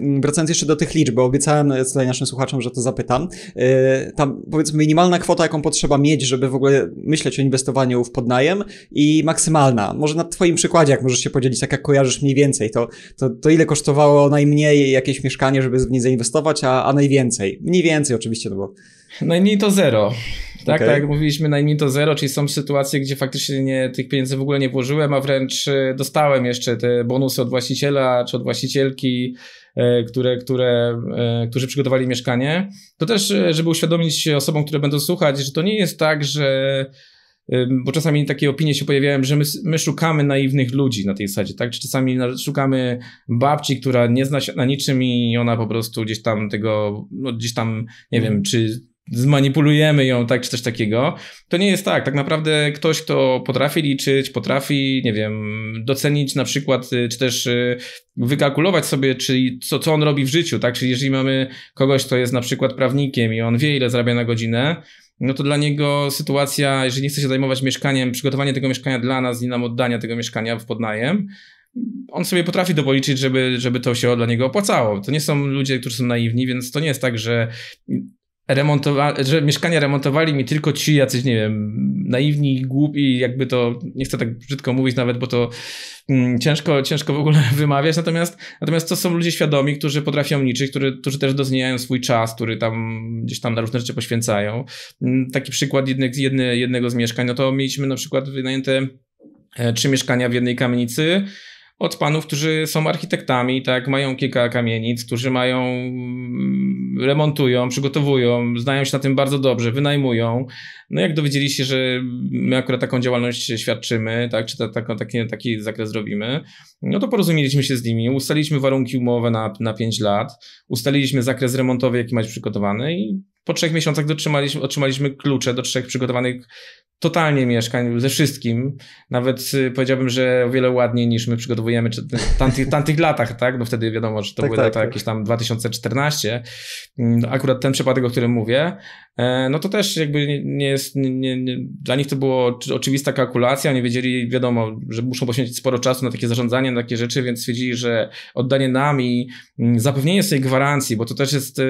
Y, wracając jeszcze do tych liczb, bo obiecałem tutaj naszym słuchaczom, że to zapytam. Y, tam powiedzmy minimalna kwota, jaką potrzeba mieć, żeby w ogóle myśleć o inwestowaniu w podnajem i maksymalna. Może na twoim przykładzie, jak możesz się podzielić, tak jak kojarzysz mniej więcej, to, to, to ile kosztowało najmniej jakieś mieszkanie, żeby w nie zainwestować, a, a najwięcej? Mniej więcej oczywiście, no bo... Najmniej no to zero. Tak, okay. tak jak mówiliśmy, najmniej to zero, czyli są sytuacje, gdzie faktycznie nie, tych pieniędzy w ogóle nie włożyłem, a wręcz e, dostałem jeszcze te bonusy od właściciela czy od właścicielki, e, które, które, e, którzy przygotowali mieszkanie. To też, żeby uświadomić osobom, które będą słuchać, że to nie jest tak, że bo czasami takie opinie się pojawiają, że my, my, szukamy naiwnych ludzi na tej sadzie, tak? Czy czasami szukamy babci, która nie zna się na niczym i ona po prostu gdzieś tam tego, no gdzieś tam, nie mhm. wiem, czy zmanipulujemy ją, tak, czy coś takiego. To nie jest tak. Tak naprawdę ktoś, kto potrafi liczyć, potrafi, nie wiem, docenić na przykład, y, czy też y, wykalkulować sobie, czyli co, co on robi w życiu, tak? Czyli jeżeli mamy kogoś, kto jest na przykład prawnikiem i on wie, ile zarabia na godzinę, no to dla niego sytuacja, jeżeli nie chce się zajmować mieszkaniem, przygotowanie tego mieszkania dla nas i nam oddania tego mieszkania w podnajem, on sobie potrafi to policzyć, żeby, żeby to się dla niego opłacało. To nie są ludzie, którzy są naiwni, więc to nie jest tak, że remontowa, że mieszkania remontowali mi tylko ci jacyś, nie wiem, naiwni, głupi, jakby to, nie chcę tak brzydko mówić nawet, bo to mm, ciężko, ciężko w ogóle wymawiać, natomiast, natomiast to są ludzie świadomi, którzy potrafią liczyć, którzy, którzy też doceniają swój czas, który tam gdzieś tam na różne rzeczy poświęcają. Mm, taki przykład jedne, jedne, jednego z mieszkań, no to mieliśmy na przykład wynajęte e, trzy mieszkania w jednej kamienicy, od panów, którzy są architektami, tak, mają kilka kamienic, którzy mają, mm, remontują, przygotowują, znają się na tym bardzo dobrze, wynajmują. No jak dowiedzieli się, że my akurat taką działalność świadczymy, tak, czy ta, ta, taki, taki zakres robimy, no to porozumieliśmy się z nimi, ustaliliśmy warunki umowy na, na 5 lat, ustaliliśmy zakres remontowy, jaki macie przygotowany i po trzech miesiącach otrzymaliśmy klucze do trzech przygotowanych totalnie mieszkań, ze wszystkim. Nawet y, powiedziałbym, że o wiele ładniej niż my przygotowujemy w tamtych, tamtych latach, tak? No wtedy wiadomo, że to tak, były tak, lata tak. jakieś tam 2014. Mm, no, akurat ten przypadek, o którym mówię, e, no to też jakby nie jest, nie, nie, dla nich to było oczywista kalkulacja, Oni wiedzieli, wiadomo, że muszą poświęcić sporo czasu na takie zarządzanie, na takie rzeczy, więc stwierdzili, że oddanie nami, mm, zapewnienie sobie gwarancji, bo to też jest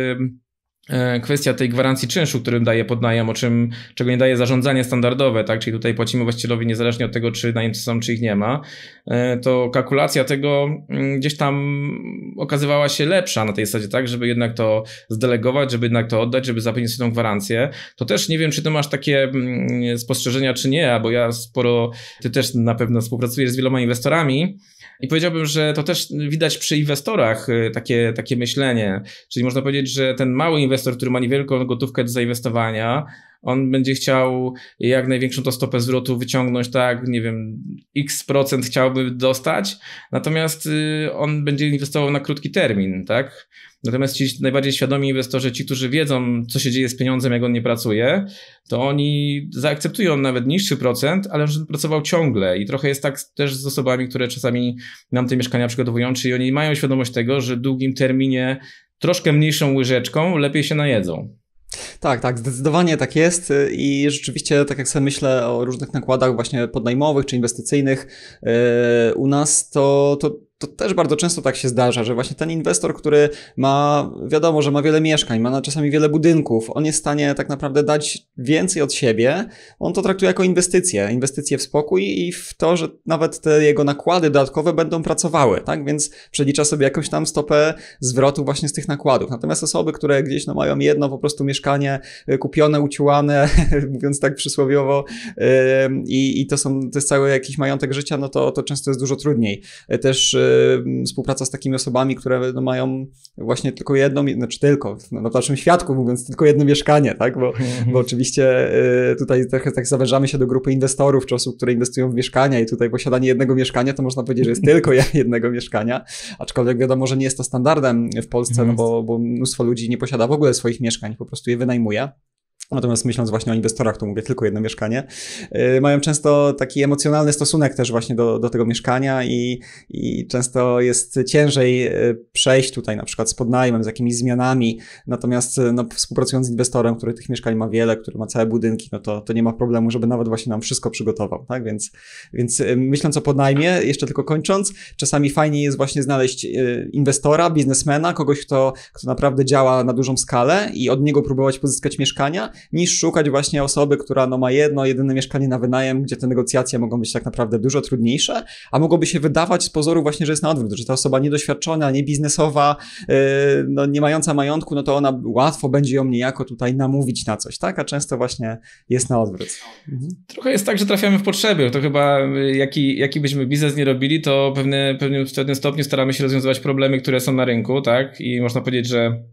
E, kwestia tej gwarancji czynszu, którym daje podnajem, o czym, czego nie daje zarządzanie standardowe, tak, czyli tutaj płacimy właścicielowi niezależnie od tego, czy najemcy są, czy ich nie ma, e, to kalkulacja tego mm, gdzieś tam okazywała się lepsza na tej zasadzie, tak, żeby jednak to zdelegować, żeby jednak to oddać, żeby zapewnić tą gwarancję. To też nie wiem, czy ty masz takie mm, spostrzeżenia, czy nie, bo ja sporo, ty też na pewno współpracujesz z wieloma inwestorami, i powiedziałbym, że to też widać przy inwestorach y, takie, takie myślenie. Czyli można powiedzieć, że ten mały inwestor, który ma niewielką gotówkę do zainwestowania, on będzie chciał jak największą to stopę zwrotu wyciągnąć, tak, nie wiem, x procent chciałby dostać, natomiast y, on będzie inwestował na krótki termin, tak? Natomiast ci najbardziej świadomi inwestorzy, ci, którzy wiedzą, co się dzieje z pieniądzem, jak on nie pracuje, to oni zaakceptują nawet niższy procent, ale żeby pracował ciągle. I trochę jest tak też z osobami, które czasami nam te mieszkania przygotowują, czyli oni mają świadomość tego, że w długim terminie troszkę mniejszą łyżeczką lepiej się najedzą. Tak, tak, zdecydowanie tak jest i rzeczywiście, tak jak sobie myślę o różnych nakładach właśnie podnajmowych czy inwestycyjnych, yy, u nas to, to to też bardzo często tak się zdarza, że właśnie ten inwestor, który ma, wiadomo, że ma wiele mieszkań, ma czasami wiele budynków, on jest w stanie tak naprawdę dać więcej od siebie, on to traktuje jako inwestycję, inwestycję w spokój i w to, że nawet te jego nakłady dodatkowe będą pracowały, tak? Więc przelicza sobie jakąś tam stopę zwrotu właśnie z tych nakładów. Natomiast osoby, które gdzieś no, mają jedno po prostu mieszkanie y, kupione, uciłane, mówiąc tak przysłowiowo, y, i, i to są, to jest cały jakiś majątek życia, no to, to często jest dużo trudniej. Y, też Y, współpraca z takimi osobami, które no, mają właśnie tylko jedno, znaczy tylko, no, na dalszym świadku mówiąc, tylko jedno mieszkanie, tak? Bo, bo mhm. oczywiście y, tutaj trochę tak zawężamy się do grupy inwestorów czy osób, które inwestują w mieszkania i tutaj posiadanie jednego mieszkania to można powiedzieć, że jest tylko jednego mieszkania, aczkolwiek wiadomo, że nie jest to standardem w Polsce, no mhm. bo, bo mnóstwo ludzi nie posiada w ogóle swoich mieszkań, po prostu je wynajmuje. Natomiast myśląc właśnie o inwestorach, to mówię tylko jedno mieszkanie, yy, mają często taki emocjonalny stosunek też właśnie do, do tego mieszkania i, i często jest ciężej y, przejść tutaj na przykład z podnajmem, z jakimiś zmianami. Natomiast y, no, współpracując z inwestorem, który tych mieszkań ma wiele, który ma całe budynki, no to, to nie ma problemu, żeby nawet właśnie nam wszystko przygotował, tak? Więc, więc y, myśląc o podnajmie, jeszcze tylko kończąc, czasami fajniej jest właśnie znaleźć inwestora, biznesmena, kogoś, kto, kto naprawdę działa na dużą skalę i od niego próbować pozyskać mieszkania, niż szukać właśnie osoby, która no, ma jedno, jedyne mieszkanie na wynajem, gdzie te negocjacje mogą być tak naprawdę dużo trudniejsze, a mogłoby się wydawać z pozoru właśnie, że jest na odwrót, że ta osoba niedoświadczona, niebiznesowa, yy, no, nie mająca majątku, no to ona łatwo będzie ją niejako tutaj namówić na coś, tak? A często właśnie jest na odwrót. Mhm. Trochę jest tak, że trafiamy w potrzeby. To chyba y, jaki, jaki byśmy biznes nie robili, to pewnie pewnie w pewnym stopniu staramy się rozwiązywać problemy, które są na rynku, tak? I można powiedzieć, że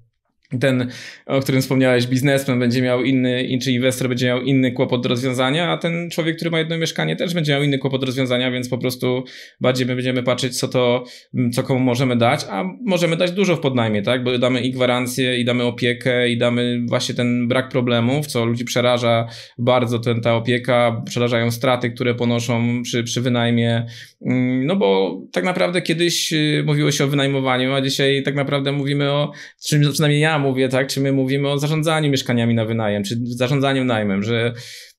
ten, o którym wspomniałeś, biznesmen będzie miał inny, czy inwestor będzie miał inny kłopot do rozwiązania, a ten człowiek, który ma jedno mieszkanie, też będzie miał inny kłopot do rozwiązania, więc po prostu bardziej my będziemy patrzeć, co to, mm, co komu możemy dać, a możemy dać dużo w podnajmie, tak? Bo damy i gwarancję, i damy opiekę, i damy właśnie ten brak problemów, co ludzi przeraża bardzo ten, ta opieka, przerażają straty, które ponoszą przy, przy wynajmie. Mm, no bo tak naprawdę kiedyś y, mówiło się o wynajmowaniu, a dzisiaj tak naprawdę mówimy o, co no przynajmniej ja mówię, tak, czy my mówimy o zarządzaniu mieszkaniami na wynajem, czy zarządzaniu najmem, że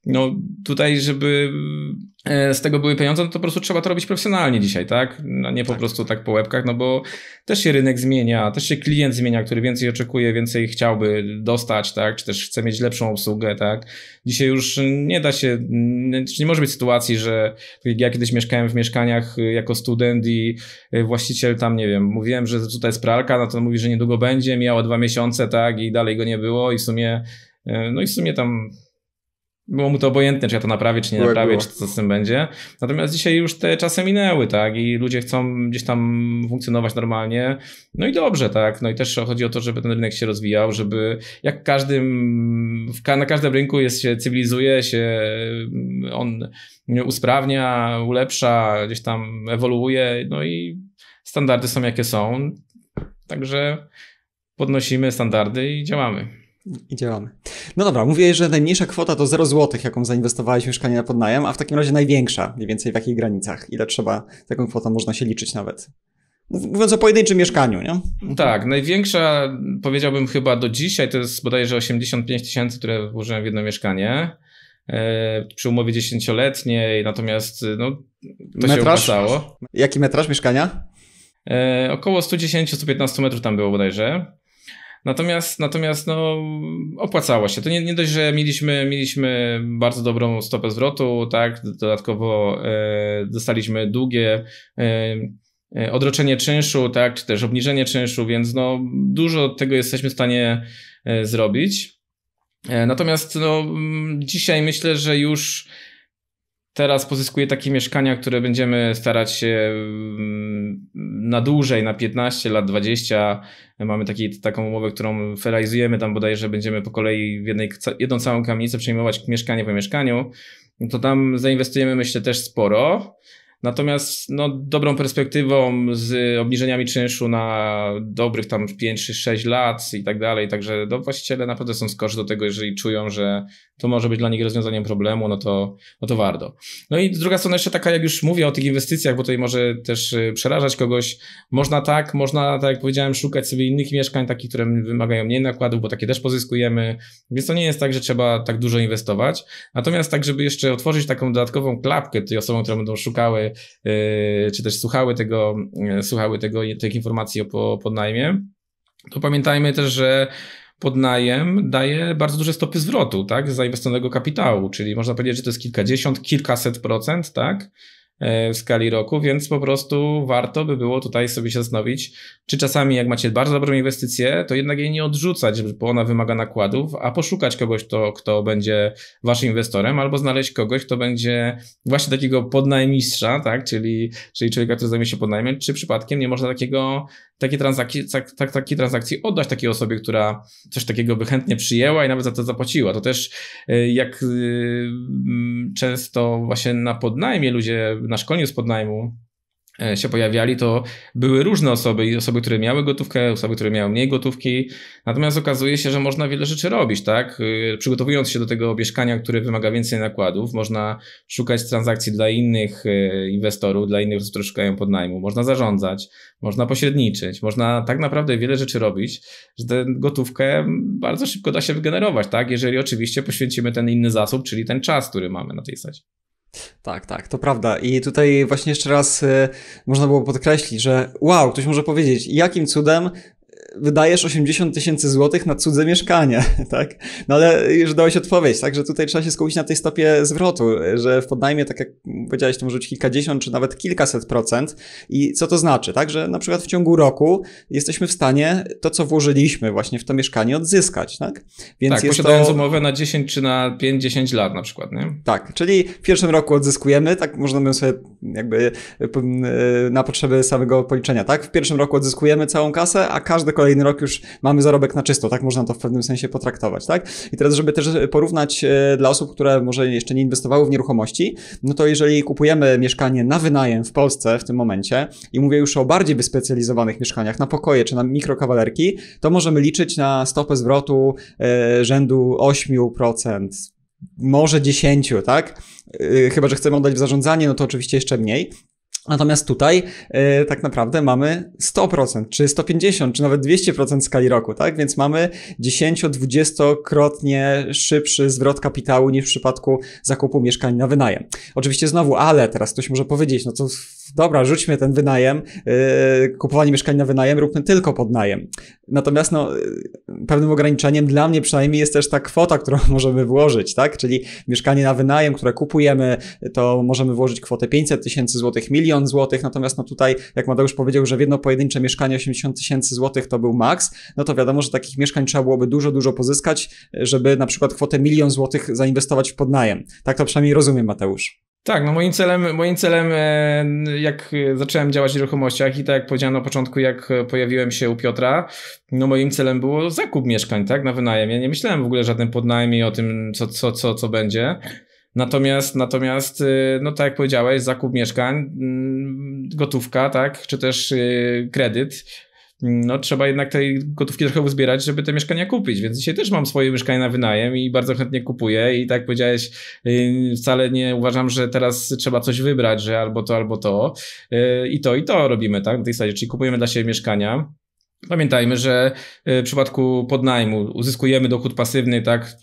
no tutaj, żeby e, z tego były pieniądze, no to po prostu trzeba to robić profesjonalnie dzisiaj, tak? A no, nie po tak. prostu tak po łebkach, no bo też się rynek zmienia, też się klient zmienia, który więcej oczekuje, więcej chciałby dostać, tak? Czy też chce mieć lepszą obsługę, tak? Dzisiaj już nie da się, nie może być sytuacji, że ja kiedyś mieszkałem w mieszkaniach y, jako student i y, właściciel tam, nie wiem, mówiłem, że tutaj jest pralka, no to mówi, że niedługo będzie, miało dwa miesiące, tak? I dalej go nie było i w sumie y, no i w sumie tam było mu to obojętne, czy ja to naprawię, czy nie było naprawię, było. czy co z tym będzie. Natomiast dzisiaj już te czasy minęły, tak, i ludzie chcą gdzieś tam funkcjonować normalnie, no i dobrze, tak, no i też chodzi o to, żeby ten rynek się rozwijał, żeby jak każdym, na każdym rynku jest, się cywilizuje, się on usprawnia, ulepsza, gdzieś tam ewoluuje, no i standardy są jakie są, także podnosimy standardy i działamy. I działamy. No dobra, mówię, że najmniejsza kwota to 0 zł, jaką zainwestowałeś w mieszkanie na podnajem, a w takim razie największa, mniej więcej w jakich granicach? Ile trzeba, taką kwotą można się liczyć nawet? Mówiąc o pojedynczym mieszkaniu, nie? Tak, największa powiedziałbym chyba do dzisiaj to jest bodajże 85 tysięcy, które włożyłem w jedno mieszkanie e, przy umowie dziesięcioletniej, natomiast e, no, to metraż? się opłacało. Jaki metraż mieszkania? E, około 110-115 metrów tam było bodajże. Natomiast, natomiast no, opłacało się. To nie, nie dość, że mieliśmy, mieliśmy bardzo dobrą stopę zwrotu, tak? Dodatkowo e, dostaliśmy długie e, e odroczenie czynszu, tak? Czy też obniżenie czynszu, więc no, dużo tego jesteśmy w stanie e, zrobić. E, natomiast no, dzisiaj myślę, że już teraz pozyskuję takie mieszkania, które będziemy starać się mm, na dłużej, na 15 lat, 20. Mamy taki, taką umowę, którą realizujemy tam bodajże będziemy po kolei w jednej, jedną całą kamienicę przejmować mieszkanie po mieszkaniu. To tam zainwestujemy myślę też sporo. Natomiast no, dobrą perspektywą z obniżeniami czynszu na dobrych tam 5 czy 6 lat i tak dalej, także no, właściciele naprawdę są skorzy do tego, jeżeli czują, że to może być dla nich rozwiązaniem problemu, no to, no to warto. No i z druga strona jeszcze taka, jak już mówię o tych inwestycjach, bo tutaj może też y, przerażać kogoś, można tak, można, tak jak powiedziałem, szukać sobie innych mieszkań, takich, które wymagają mniej nakładów, bo takie też pozyskujemy, więc to nie jest tak, że trzeba tak dużo inwestować. Natomiast tak, żeby jeszcze otworzyć taką dodatkową klapkę tej osobom, które będą szukały, y, czy też słuchały tego, y, słuchały tego, tych informacji o podnajmie, to pamiętajmy też, że pod najem daje bardzo duże stopy zwrotu, tak, z zainwestowanego kapitału, czyli można powiedzieć, że to jest kilkadziesiąt, kilkaset procent, tak, e, w skali roku, więc po prostu warto by było tutaj sobie się zastanowić, czy czasami jak macie bardzo dobrą inwestycję, to jednak jej nie odrzucać, bo ona wymaga nakładów, a poszukać kogoś, kto, kto będzie waszym inwestorem, albo znaleźć kogoś, kto będzie właśnie takiego podnajmistrza, tak, czyli, czyli człowieka, który zajmie się podnajmem, czy przypadkiem nie można takiego takie transakcje, tak, tak, takie transakcje oddać takiej osobie, która coś takiego by chętnie przyjęła i nawet za to zapłaciła. To też y, jak y, mm, często właśnie na podnajmie ludzie, na szkoleniu z podnajmu, E, się pojawiali, to były różne osoby i osoby, które miały gotówkę, osoby, które miały mniej gotówki. Natomiast okazuje się, że można wiele rzeczy robić, tak? Y, przygotowując się do tego mieszkania, które wymaga więcej nakładów, można szukać transakcji dla innych e, inwestorów, dla innych, którzy szukają podnajmu, można zarządzać, można pośredniczyć, można tak naprawdę wiele rzeczy robić, że tę gotówkę bardzo szybko da się wygenerować, tak? Jeżeli oczywiście poświęcimy ten inny zasób, czyli ten czas, który mamy na tej stacji. Tak, tak, to prawda. I tutaj właśnie jeszcze raz y, można było podkreślić, że wow, ktoś może powiedzieć, jakim cudem wydajesz 80 tysięcy złotych na cudze mieszkanie, tak? No ale już dałeś odpowiedź, tak? Że tutaj trzeba się skupić na tej stopie zwrotu, że w podnajmie, tak jak powiedziałeś, to może być kilkadziesiąt czy nawet kilkaset procent. I co to znaczy, tak? Że na przykład w ciągu roku jesteśmy w stanie to, co włożyliśmy właśnie w to mieszkanie odzyskać, tak? Więc tak, posiadając to... umowę na 10 czy na 5-10 lat na przykład, nie? Tak, czyli w pierwszym roku odzyskujemy, tak można by sobie jakby y, y, na potrzeby samego policzenia, tak? W pierwszym roku odzyskujemy całą kasę, a każde kolejny rok już mamy zarobek na czysto, tak można to w pewnym sensie potraktować, tak? I teraz, żeby też porównać e, dla osób, które może jeszcze nie inwestowały w nieruchomości, no to jeżeli kupujemy mieszkanie na wynajem w Polsce w tym momencie i mówię już o bardziej wyspecjalizowanych mieszkaniach, na pokoje czy na mikrokawalerki, to możemy liczyć na stopę zwrotu e, rzędu 8%, może 10, tak? E, chyba, że chcemy oddać w zarządzanie, no to oczywiście jeszcze mniej. Natomiast tutaj yy, tak naprawdę mamy 100%, czy 150, czy nawet 200% skali roku, tak? Więc mamy 10-20-krotnie szybszy zwrot kapitału niż w przypadku zakupu mieszkań na wynajem. Oczywiście znowu, ale teraz ktoś może powiedzieć, no to dobra, rzućmy ten wynajem, yy, kupowanie mieszkań na wynajem, róbmy tylko pod najem. Natomiast no, yy, pewnym ograniczeniem dla mnie przynajmniej jest też ta kwota, którą możemy włożyć, tak? Czyli mieszkanie na wynajem, które kupujemy, to możemy włożyć kwotę 500 tysięcy złotych, milion złotych, natomiast no tutaj, jak Mateusz powiedział, że w jedno pojedyncze mieszkanie 80 tysięcy złotych to był maks, no to wiadomo, że takich mieszkań trzeba byłoby dużo, dużo pozyskać, żeby na przykład kwotę milion złotych zainwestować w podnajem. Tak to przynajmniej rozumiem, Mateusz. Tak, no moim celem, moim celem, e, jak zacząłem działać w nieruchomościach i tak jak powiedziałem na początku, jak pojawiłem się u Piotra, no moim celem było zakup mieszkań, tak, na wynajem. Ja nie myślałem w ogóle żadnym podnajmie o tym, co, co, co, co będzie. Natomiast, natomiast, e, no tak jak powiedziałeś, zakup mieszkań, mm, gotówka, tak, czy też e, kredyt no, trzeba jednak tej gotówki trochę uzbierać, żeby te mieszkania kupić. Więc dzisiaj też mam swoje mieszkanie na wynajem i bardzo chętnie kupuję. I tak powiedziałeś, yy, wcale nie uważam, że teraz trzeba coś wybrać, że albo to, albo to. Yy, I to, i to robimy, tak? W tej stacji, czyli kupujemy dla siebie mieszkania. Pamiętajmy, że yy, w przypadku podnajmu uzyskujemy dochód pasywny, tak?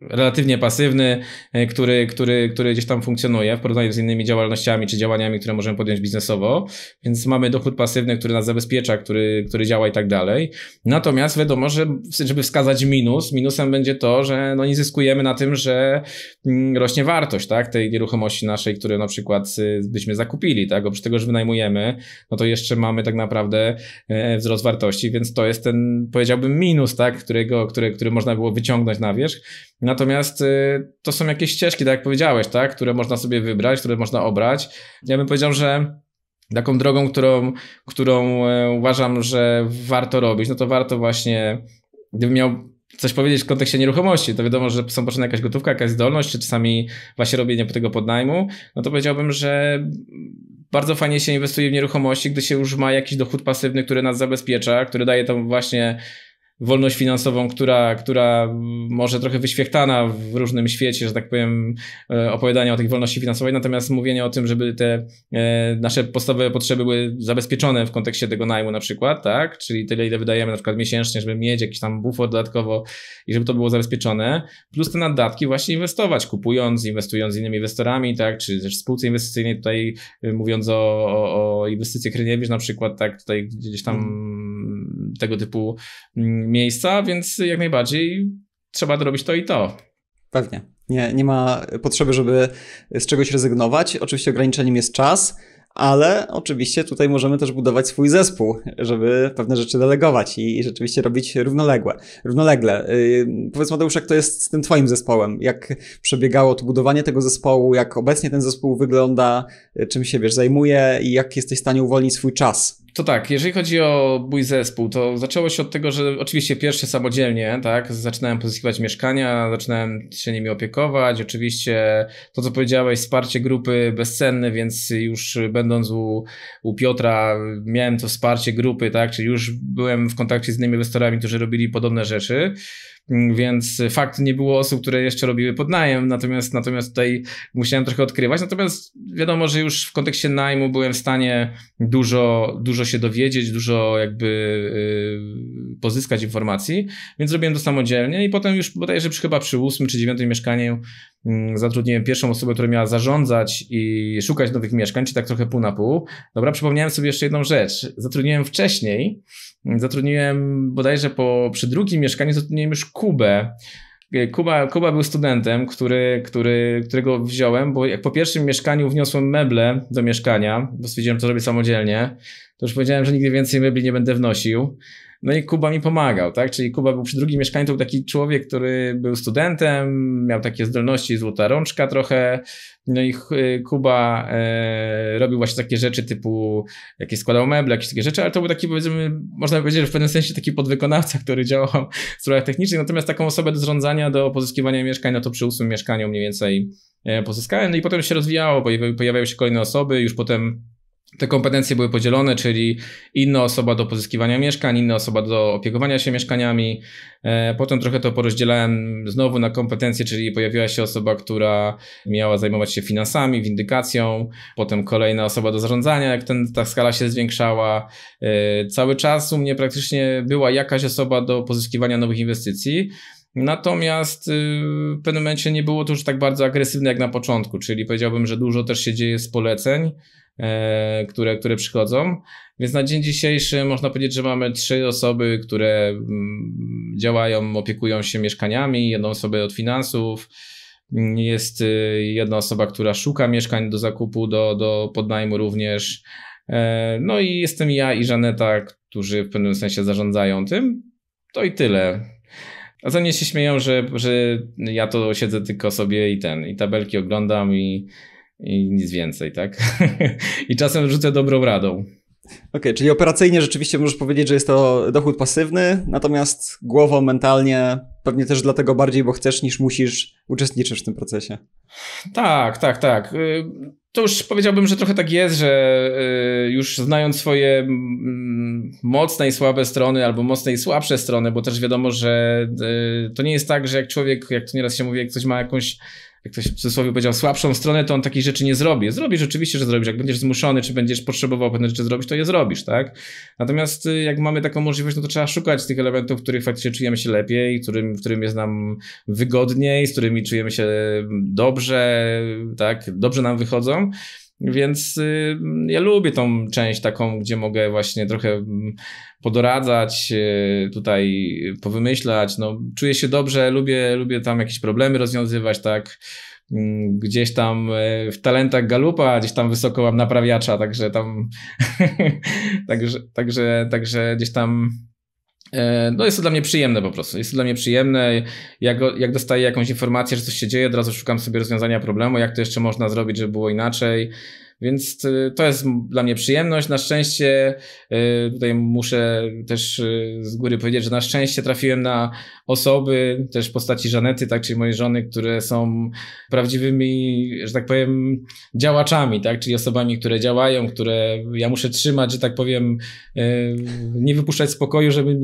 relatywnie pasywny, e, który, który, który gdzieś tam funkcjonuje w porównaniu z innymi działalnościami czy działaniami, które możemy podjąć biznesowo, więc mamy dochód pasywny, który nas zabezpiecza, który, który działa i tak dalej. Natomiast wiadomo, że żeby wskazać minus, minusem będzie to, że no nie zyskujemy na tym, że mm, rośnie wartość tak, tej nieruchomości naszej, które na przykład y, byśmy zakupili, tak, oprócz tego, że wynajmujemy, no to jeszcze mamy tak naprawdę e, wzrost wartości, więc to jest ten powiedziałbym minus, tak, którego, który, który można było wyciągnąć na wierzch. Natomiast y, to są jakieś ścieżki, tak jak powiedziałeś, tak? które można sobie wybrać, które można obrać. Ja bym powiedział, że taką drogą, którą, którą e, uważam, że warto robić, no to warto właśnie, gdybym miał coś powiedzieć w kontekście nieruchomości, to wiadomo, że są potrzebne jakaś gotówka, jakaś zdolność, czy czasami właśnie robienie tego podnajmu, no to powiedziałbym, że bardzo fajnie się inwestuje w nieruchomości, gdy się już ma jakiś dochód pasywny, który nas zabezpiecza, który daje tam właśnie wolność finansową, która, która może trochę wyświechtana w różnym świecie, że tak powiem, e, opowiadania o tej wolności finansowej, natomiast mówienie o tym, żeby te e, nasze podstawowe potrzeby były zabezpieczone w kontekście tego najmu na przykład, tak? Czyli tyle, ile wydajemy na przykład miesięcznie, żeby mieć jakiś tam bufor dodatkowo i żeby to było zabezpieczone, plus te naddatki właśnie inwestować, kupując, inwestując z innymi inwestorami, tak? Czy też spółce inwestycyjnej tutaj, e, mówiąc o, o, o inwestycji Kryniewicz na przykład, tak? Tutaj gdzieś tam hmm tego typu mm, miejsca, więc jak najbardziej trzeba zrobić to i to. Pewnie. Nie, nie ma potrzeby, żeby z czegoś rezygnować. Oczywiście ograniczeniem jest czas, ale oczywiście tutaj możemy też budować swój zespół, żeby pewne rzeczy delegować i, i rzeczywiście robić równoległe, równolegle. Yy, powiedz Mateusz, jak to jest z tym twoim zespołem? Jak przebiegało to budowanie tego zespołu? Jak obecnie ten zespół wygląda? Y, czym się, wiesz, zajmuje? I jak jesteś w stanie uwolnić swój czas to tak, jeżeli chodzi o mój zespół, to zaczęło się od tego, że oczywiście pierwsze samodzielnie, tak, zaczynałem pozyskiwać mieszkania, zaczynałem się nimi opiekować, oczywiście to, co powiedziałeś, wsparcie grupy bezcenne, więc już będąc u, u Piotra miałem to wsparcie grupy, tak, czyli już byłem w kontakcie z innymi inwestorami, którzy robili podobne rzeczy, Mm, więc fakt, nie było osób, które jeszcze robiły podnajem, natomiast, natomiast tutaj musiałem trochę odkrywać, natomiast wiadomo, że już w kontekście najmu byłem w stanie dużo, dużo się dowiedzieć, dużo jakby y, pozyskać informacji, więc robiłem to samodzielnie i potem już bodajże przy, chyba przy ósmym czy dziewiątym mieszkaniu Mm, zatrudniłem pierwszą osobę, która miała zarządzać i szukać nowych mieszkań, czy tak trochę pół na pół. Dobra, przypomniałem sobie jeszcze jedną rzecz. Zatrudniłem wcześniej, mm, zatrudniłem bodajże po, przy drugim mieszkaniu, zatrudniłem już Kubę. Y, Kuba, Kuba był studentem, który, który, którego wziąłem, bo jak po pierwszym mieszkaniu wniosłem meble do mieszkania, bo stwierdziłem, że to robię samodzielnie, to już powiedziałem, że nigdy więcej mebli nie będę wnosił. No i Kuba mi pomagał, tak? Czyli Kuba był przy drugim mieszkaniu, to był taki człowiek, który był studentem, miał takie zdolności, złota rączka trochę. No i Kuba e, robił właśnie takie rzeczy typu, jakieś składał meble, jakieś takie rzeczy, ale to był taki, powiedzmy, można powiedzieć, że w pewnym sensie taki podwykonawca, który działał w sprawach technicznych. Natomiast taką osobę do zrządzania, do pozyskiwania mieszkań, no to przy ósmym mieszkaniu mniej więcej e, pozyskałem. No i potem się rozwijało, pojawiały się kolejne osoby, już potem te kompetencje były podzielone, czyli inna osoba do pozyskiwania mieszkań, inna osoba do opiekowania się mieszkaniami. E, potem trochę to porozdzielałem znowu na kompetencje, czyli pojawiła się osoba, która miała zajmować się finansami, windykacją, potem kolejna osoba do zarządzania, jak ten, ta skala się zwiększała. E, cały czas u mnie praktycznie była jakaś osoba do pozyskiwania nowych inwestycji. Natomiast y, w pewnym momencie nie było to już tak bardzo agresywne jak na początku, czyli powiedziałbym, że dużo też się dzieje z poleceń. E, które, które przychodzą. Więc na dzień dzisiejszy można powiedzieć, że mamy trzy osoby, które mm, działają, opiekują się mieszkaniami, jedną osobę od finansów, jest y, jedna osoba, która szuka mieszkań do zakupu, do, do podnajmu również. E, no i jestem ja i Żaneta, którzy w pewnym sensie zarządzają tym. To i tyle. A za mnie się śmieją, że, że ja to siedzę tylko sobie i ten, i tabelki oglądam i i nic więcej, tak? I czasem rzucę dobrą radą. Okej, okay, czyli operacyjnie rzeczywiście możesz powiedzieć, że jest to dochód pasywny, natomiast głową, mentalnie, pewnie też dlatego bardziej, bo chcesz niż musisz, uczestniczysz w tym procesie. Tak, tak, tak. Y, to już powiedziałbym, że trochę tak jest, że y, już znając swoje mm, mocne i słabe strony, albo mocne i słabsze strony, bo też wiadomo, że y, to nie jest tak, że jak człowiek, jak to nieraz się mówi, jak ktoś ma jakąś jak ktoś w cudzysłowie powiedział, słabszą stronę, to on takich rzeczy nie zrobi. Zrobi rzeczywiście, że zrobisz. Jak będziesz zmuszony, czy będziesz potrzebował pewne rzeczy zrobić, to je zrobisz, tak? Natomiast y, jak mamy taką możliwość, no to trzeba szukać tych elementów, w których faktycznie czujemy się lepiej, którym, w którym jest nam wygodniej, z którymi czujemy się dobrze, tak? Dobrze nam wychodzą. Więc y, ja lubię tą część taką, gdzie mogę właśnie trochę mm, podoradzać, y, tutaj powymyślać. No, czuję się dobrze, lubię, lubię tam jakieś problemy rozwiązywać, tak mm, gdzieś tam e, w talentach galupa, gdzieś tam wysoko mam naprawiacza, także tam, także, także, także gdzieś tam E, no jest to dla mnie przyjemne po prostu. Jest to dla mnie przyjemne. Jak, jak dostaję jakąś informację, że coś się dzieje, od razu szukam sobie rozwiązania problemu, jak to jeszcze można zrobić, żeby było inaczej. Więc e, to jest dla mnie przyjemność. Na szczęście, e, tutaj muszę też z góry powiedzieć, że na szczęście trafiłem na osoby, też postaci Żanety, tak, czyli mojej żony, które są prawdziwymi, że tak powiem, działaczami, tak, czyli osobami, które działają, które ja muszę trzymać, że tak powiem, e, nie wypuszczać spokoju, żeby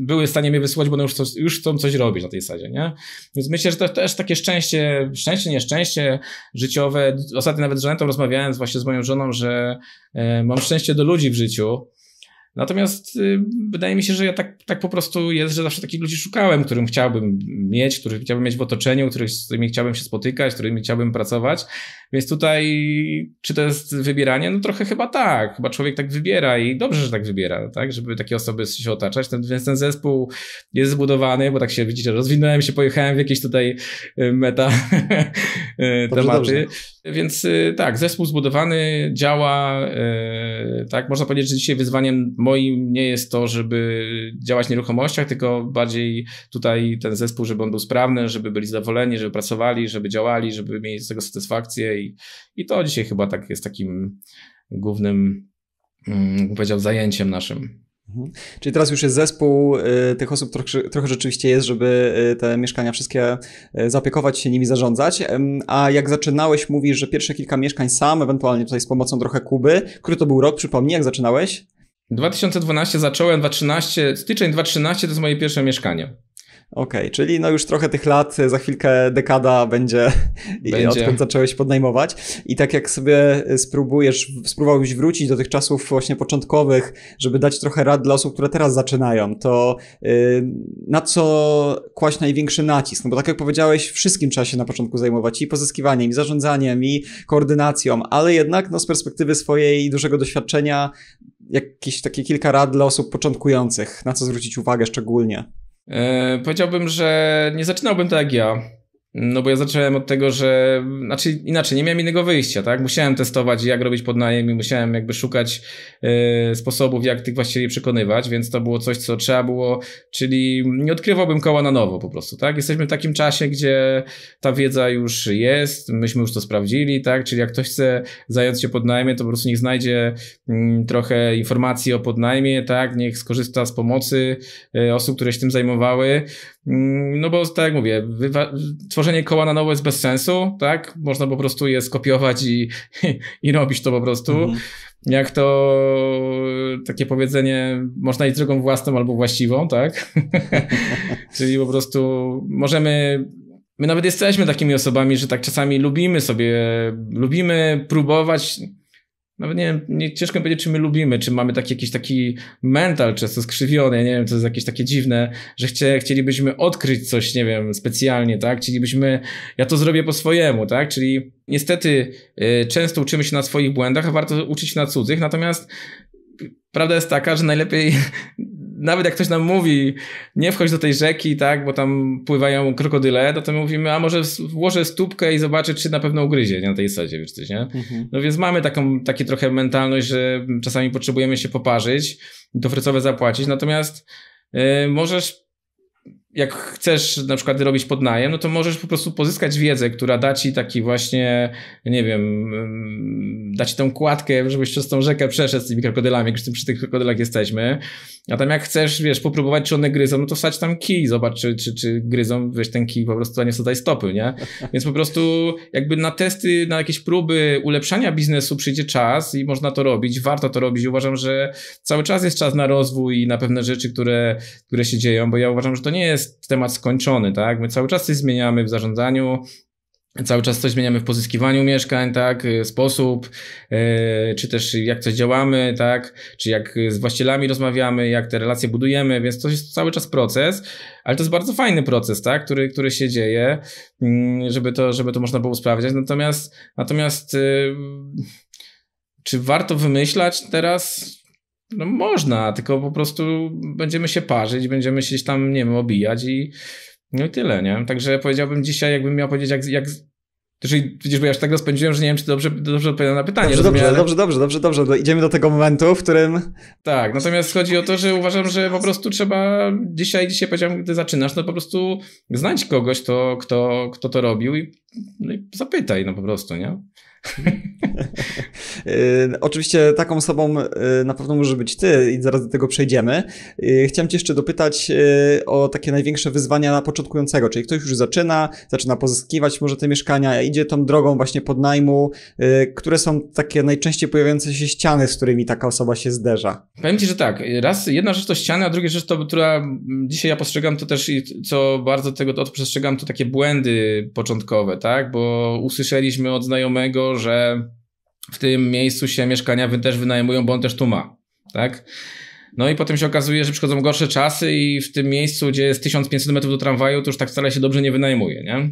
były w stanie mnie wysłuchać, bo one już, już chcą coś robić na tej sadzie, nie? Więc myślę, że to też takie szczęście, szczęście, nieszczęście życiowe. Ostatnio nawet z Żanetą rozmawiałem właśnie z moją żoną, że e, mam szczęście do ludzi w życiu, Natomiast y, wydaje mi się, że ja tak, tak po prostu jest, że zawsze takich ludzi szukałem, którym chciałbym mieć, których chciałbym mieć w otoczeniu, których, z którymi chciałbym się spotykać, z którymi chciałbym pracować. Więc tutaj, czy to jest wybieranie? No trochę chyba tak. Chyba człowiek tak wybiera i dobrze, że tak wybiera, tak? Żeby takie osoby się otaczać. Ten, więc ten zespół jest zbudowany, bo tak się widzicie, rozwinąłem się, pojechałem w jakieś tutaj y, meta y, dobrze, tematy. Dobrze. Więc y, tak, zespół zbudowany działa, y, tak, można powiedzieć, że dzisiaj wyzwaniem moim nie jest to, żeby działać w nieruchomościach, tylko bardziej tutaj ten zespół, żeby on był sprawny, żeby byli zadowoleni, żeby pracowali, żeby działali, żeby mieli z tego satysfakcję i, i to dzisiaj chyba tak jest takim głównym, mm, bym powiedział, zajęciem naszym. Mhm. Czyli teraz już jest zespół y, tych osób, trochę rzeczywiście jest, żeby y, te mieszkania wszystkie y, zapiekować się nimi zarządzać. A jak zaczynałeś, mówisz, że pierwsze kilka mieszkań sam, ewentualnie tutaj z pomocą trochę Kuby. Który to był rok, przypomnij, jak zaczynałeś? 2012 zacząłem, 2013, styczeń 2013 to jest moje pierwsze mieszkanie. Okej, okay, czyli no już trochę tych lat, za chwilkę dekada będzie, będzie. odkąd zacząłeś podnajmować. I tak jak sobie e, spróbujesz, spróbowałbyś wrócić do tych czasów właśnie początkowych, żeby dać trochę rad dla osób, które teraz zaczynają, to e, na co kłaść największy nacisk? No bo tak jak powiedziałeś, wszystkim trzeba się na początku zajmować i pozyskiwaniem, i zarządzaniem, i koordynacją, ale jednak no, z perspektywy swojej dużego doświadczenia jakieś takie kilka rad dla osób początkujących, na co zwrócić uwagę szczególnie. E, powiedziałbym, że nie zaczynałbym tak jak ja no bo ja zacząłem od tego, że znaczy inaczej, nie miałem innego wyjścia, tak? Musiałem testować, jak robić podnajem i musiałem jakby szukać y, sposobów, jak tych właścicieli przekonywać, więc to było coś, co trzeba było, czyli nie odkrywałbym koła na nowo po prostu, tak? Jesteśmy w takim czasie, gdzie ta wiedza już jest, myśmy już to sprawdzili, tak? Czyli jak ktoś chce zająć się podnajmie, to po prostu niech znajdzie y, trochę informacji o podnajmie, tak? Niech skorzysta z pomocy y, osób, które się tym zajmowały Mm, no bo tak jak mówię, tworzenie koła na nowo jest bez sensu, tak? Można po prostu je skopiować i, i robić to po prostu. Mhm. Jak to takie powiedzenie, można iść drogą własną albo właściwą, tak? Czyli po prostu możemy my nawet jesteśmy takimi osobami, że tak czasami lubimy sobie, lubimy próbować nawet nie wiem, nie, ciężko powiedzieć, czy my lubimy, czy mamy taki, jakiś taki mental często skrzywiony, nie wiem, to jest jakieś takie dziwne, że chcie, chcielibyśmy odkryć coś, nie wiem, specjalnie, tak? Chcielibyśmy, ja to zrobię po swojemu, tak? Czyli niestety y, często uczymy się na swoich błędach, a warto uczyć się na cudzych, natomiast prawda jest taka, że najlepiej nawet jak ktoś nam mówi, nie wchodź do tej rzeki, tak, bo tam pływają krokodyle, no to my mówimy, a może włożę stópkę i zobaczę, czy na pewno ugryzie nie, na tej sadzie, wiesz coś, nie? Mhm. No więc mamy taką, taki trochę mentalność, że czasami potrzebujemy się poparzyć i to frycowe zapłacić, natomiast yy, możesz jak chcesz na przykład robić podnajem, no to możesz po prostu pozyskać wiedzę, która da ci taki właśnie, nie wiem, mm, da ci tą kładkę, żebyś przez tą rzekę przeszedł z tymi krokodylami, przy tych krokodylach jesteśmy. A tam jak chcesz, wiesz, popróbować, czy one gryzą, no to wsadź tam kij, zobacz, czy, czy, czy gryzą, weź ten kij po prostu, a nie wsadzaj stopy, nie? Więc po prostu jakby na testy, na jakieś próby ulepszania biznesu przyjdzie czas i można to robić, warto to robić. Uważam, że cały czas jest czas na rozwój i na pewne rzeczy, które, które się dzieją, bo ja uważam, że to nie jest temat skończony, tak? My cały czas się zmieniamy w zarządzaniu, Cały czas coś zmieniamy w pozyskiwaniu mieszkań, tak, y, sposób, y, czy też jak coś działamy, tak, czy jak z właścicielami rozmawiamy, jak te relacje budujemy, więc to jest cały czas proces, ale to jest bardzo fajny proces, tak, który, który się dzieje, mm, żeby to, żeby to można było sprawdzać. Natomiast, natomiast y, czy warto wymyślać teraz? No można, tylko po prostu będziemy się parzyć, będziemy się tam, nie wiem, obijać i no i tyle, nie? Także powiedziałbym dzisiaj, jakbym miał powiedzieć, jak, jak Czyli widzisz, bo ja już tak rozpędziłem, że nie wiem, czy dobrze, dobrze odpowiadam na pytanie. Dobrze, dobrze, ale... dobrze, dobrze, dobrze, dobrze, no, Idziemy do tego momentu, w którym... Tak, natomiast chodzi o to, że uważam, że po prostu trzeba dzisiaj, dzisiaj powiedziałem, gdy zaczynasz, no po prostu znać kogoś, to, kto, kto to robił i, no i zapytaj, no po prostu, nie? E, oczywiście taką osobą e, na pewno może być ty i zaraz do tego przejdziemy. E, chciałem cię jeszcze dopytać o takie największe wyzwania na początkującego, czyli ktoś już zaczyna, zaczyna pozyskiwać może te mieszkania, idzie tą drogą właśnie podnajmu. Które są takie najczęściej pojawiające się ściany, z którymi taka osoba się zderza? Powiem ci, że tak. Raz jedna rzecz to ściany, a druga rzecz to, która dzisiaj ja postrzegam to też i co bardzo tego to przestrzegam, to takie błędy początkowe, tak? Bo usłyszeliśmy od znajomego, że w tym miejscu się mieszkania też wynajmują, bo on też tu ma, tak? No i potem się okazuje, że przychodzą gorsze czasy i w tym miejscu, gdzie jest 1500 metrów do tramwaju, to już tak wcale się dobrze nie wynajmuje, nie?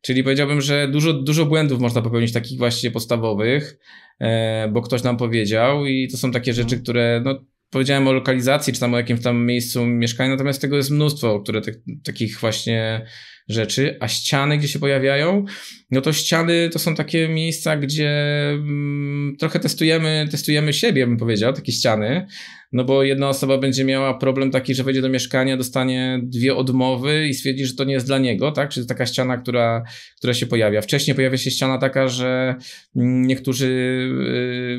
Czyli powiedziałbym, że dużo, dużo błędów można popełnić, takich właśnie podstawowych, e, bo ktoś nam powiedział, i to są takie rzeczy, które no, powiedziałem o lokalizacji, czy tam o jakimś tam miejscu mieszkania, natomiast tego jest mnóstwo, które te, takich właśnie rzeczy, a ściany, gdzie się pojawiają, no to ściany to są takie miejsca, gdzie mm, trochę testujemy, testujemy siebie, bym powiedział, takie ściany, no bo jedna osoba będzie miała problem taki, że wejdzie do mieszkania, dostanie dwie odmowy i stwierdzi, że to nie jest dla niego, tak? Czyli taka ściana, która, która się pojawia. Wcześniej pojawia się ściana taka, że niektórzy yy,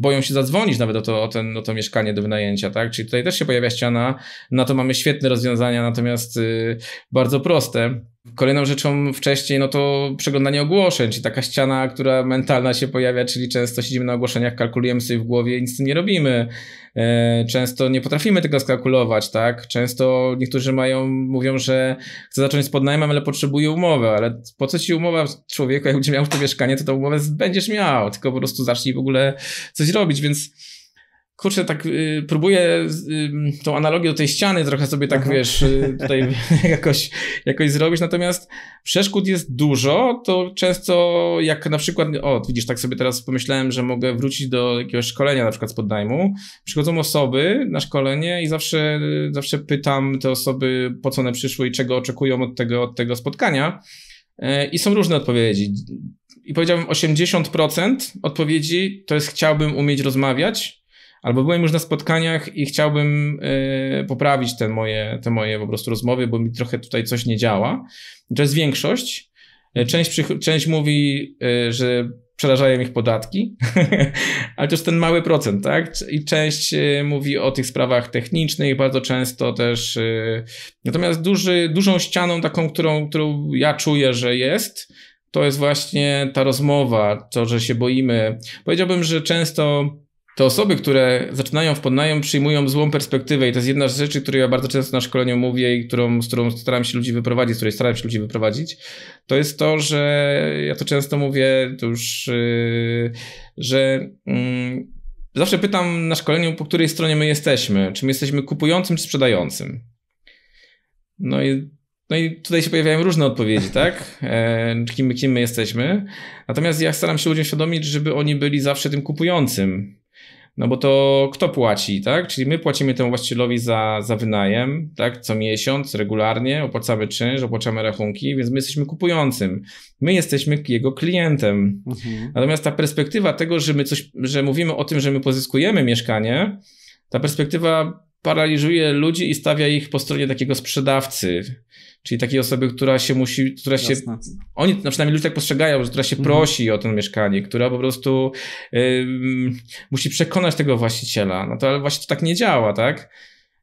boją się zadzwonić nawet o to, o ten, o to mieszkanie do wynajęcia, tak? Czyli tutaj też się pojawia ściana, na to mamy świetne rozwiązania, natomiast yy, bardzo proste. Kolejną rzeczą wcześniej, no to przeglądanie ogłoszeń, czyli taka ściana, która mentalna się pojawia, czyli często siedzimy na ogłoszeniach, kalkulujemy sobie w głowie i nic z tym nie robimy. E, często nie potrafimy tego skalkulować, tak? Często niektórzy mają, mówią, że chcę zacząć z podnajmem, ale potrzebuję umowy, ale po co ci umowa człowieku, jak będzie miał to mieszkanie, to tą umowę będziesz miał, tylko po prostu zacznij w ogóle coś robić, więc kurczę, tak y, próbuję y, tą analogię do tej ściany trochę sobie tak, Aha. Mhm. wiesz, y, tutaj jakoś, jakoś zrobić, natomiast przeszkód jest dużo, to często jak na przykład, o widzisz, tak sobie teraz pomyślałem, że mogę wrócić do jakiegoś szkolenia na przykład z podnajmu, przychodzą osoby na szkolenie i zawsze, zawsze pytam te osoby, po co one przyszły i czego oczekują od tego, od tego spotkania e, i są różne odpowiedzi. I powiedziałbym 80% odpowiedzi to jest chciałbym umieć rozmawiać, albo byłem już na spotkaniach i chciałbym y, poprawić te moje, te moje po prostu rozmowy, bo mi trochę tutaj coś nie działa. To jest większość. E, część, część mówi, y, że przerażają ich podatki, ale to jest ten mały procent, tak? I część mówi o tych sprawach technicznych, bardzo często też. Natomiast duży, dużą ścianą taką, którą, którą ja czuję, że jest, to jest właśnie ta rozmowa, to, że się boimy. Powiedziałbym, że często te osoby, które zaczynają w podnajem, przyjmują złą perspektywę i to jest jedna z rzeczy, której ja bardzo często na szkoleniu mówię i którą, z którą staram się ludzi wyprowadzić, z której staram się ludzi wyprowadzić, to jest to, że ja to często mówię to już, yy, że yy, zawsze pytam na szkoleniu, po której stronie my jesteśmy, czy my jesteśmy kupującym czy sprzedającym. No i no i tutaj się pojawiają różne odpowiedzi, tak? E, kim, kim my jesteśmy. Natomiast ja staram się ludziom świadomić, żeby oni byli zawsze tym kupującym. No bo to kto płaci, tak? Czyli my płacimy temu właścicielowi za, za wynajem, tak? Co miesiąc, regularnie, opłacamy czynsz, opłacamy rachunki, więc my jesteśmy kupującym. My jesteśmy jego klientem. Mhm. Natomiast ta perspektywa tego, że my coś, że mówimy o tym, że my pozyskujemy mieszkanie, ta perspektywa paraliżuje ludzi i stawia ich po stronie takiego sprzedawcy, czyli takiej osoby, która się musi, która Jasne. się, oni, na no przynajmniej ludzie tak postrzegają, że która się mhm. prosi o to mieszkanie, która po prostu y, musi przekonać tego właściciela, no to ale właśnie to tak nie działa, tak?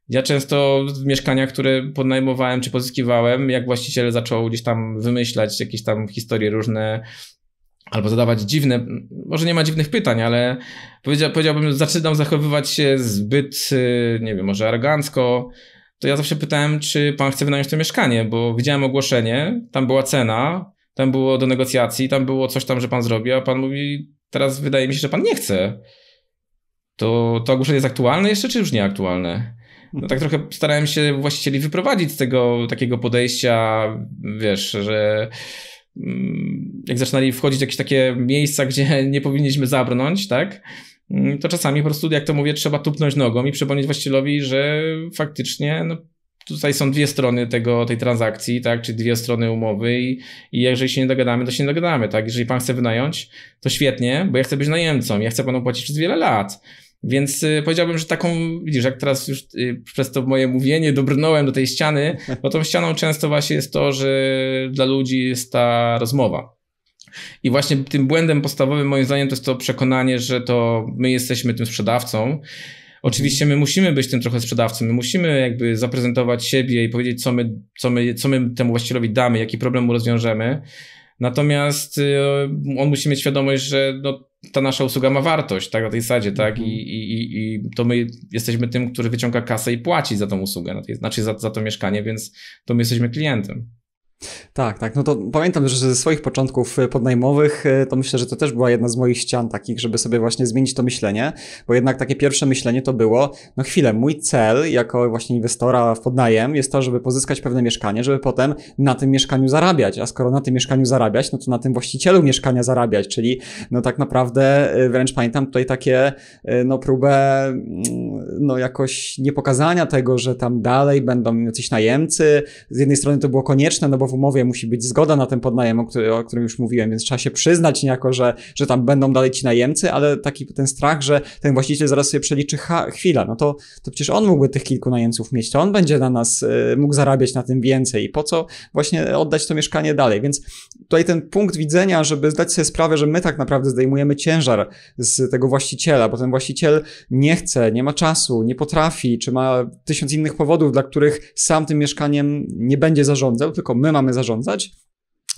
Ja często w mieszkaniach, które podnajmowałem czy pozyskiwałem, jak właściciel zaczął gdzieś tam wymyślać jakieś tam historie różne, albo zadawać dziwne, może nie ma dziwnych pytań, ale powiedział, powiedziałbym, zaczynam zachowywać się zbyt, y, nie wiem, może arogancko, to ja zawsze pytałem, czy pan chce wynająć to mieszkanie, bo widziałem ogłoszenie, tam była cena, tam było do negocjacji, tam było coś tam, że pan zrobi, a pan mówi, teraz wydaje mi się, że pan nie chce. To, to ogłoszenie jest aktualne jeszcze, czy już nieaktualne? No tak trochę starałem się właścicieli wyprowadzić z tego takiego podejścia, wiesz, że Mm, jak zaczynali wchodzić jakieś takie miejsca, gdzie nie powinniśmy zabrnąć, tak? Mm, to czasami po prostu, jak to mówię, trzeba tupnąć nogą i przypomnieć właścicielowi, że faktycznie no, tutaj są dwie strony tego, tej transakcji, tak, Czy dwie strony umowy i, i jeżeli się nie dogadamy, to się nie dogadamy, tak, jeżeli pan chce wynająć, to świetnie, bo ja chcę być najemcą, ja chcę panu płacić przez wiele lat, więc y, powiedziałbym, że taką, widzisz, jak teraz już y, przez to moje mówienie dobrnąłem do tej ściany, bo tą ścianą często właśnie jest to, że dla ludzi jest ta rozmowa. I właśnie tym błędem podstawowym moim zdaniem to jest to przekonanie, że to my jesteśmy tym sprzedawcą. Oczywiście my musimy być tym trochę sprzedawcą, my musimy jakby zaprezentować siebie i powiedzieć, co my, co my, co my temu właścicielowi damy, jaki problem mu rozwiążemy. Natomiast y, on musi mieć świadomość, że no, ta nasza usługa ma wartość, tak, na tej sadzie, tak, mm -hmm. I, i, i to my jesteśmy tym, który wyciąga kasę i płaci za tą usługę, znaczy za, za to mieszkanie, więc to my jesteśmy klientem. Tak, tak. No to pamiętam, że ze swoich początków e, podnajmowych, e, to myślę, że to też była jedna z moich ścian takich, żeby sobie właśnie zmienić to myślenie, bo jednak takie pierwsze myślenie to było, no chwilę, mój cel jako właśnie inwestora w podnajem jest to, żeby pozyskać pewne mieszkanie, żeby potem na tym mieszkaniu zarabiać, a skoro na tym mieszkaniu zarabiać, no to na tym właścicielu mieszkania zarabiać, czyli no tak naprawdę e, wręcz pamiętam tutaj takie, no próbę, mm, no jakoś nie pokazania tego, że tam dalej będą jacyś najemcy. Z jednej strony to było konieczne, no bo w umowie musi być zgoda na ten podnajem, o, który, o którym już mówiłem, więc trzeba się przyznać niejako, że, że tam będą dalej ci najemcy, ale taki ten strach, że ten właściciel zaraz sobie przeliczy ha, chwila, no to, to przecież on mógłby tych kilku najemców mieć, to on będzie na nas, y, mógł zarabiać na tym więcej i po co właśnie oddać to mieszkanie dalej, więc tutaj ten punkt widzenia, żeby zdać sobie sprawę, że my tak naprawdę zdejmujemy ciężar z tego właściciela, bo ten właściciel nie chce, nie ma czasu, nie potrafi, czy ma tysiąc innych powodów, dla których sam tym mieszkaniem nie będzie zarządzał, tylko my mamy mamy zarządzać,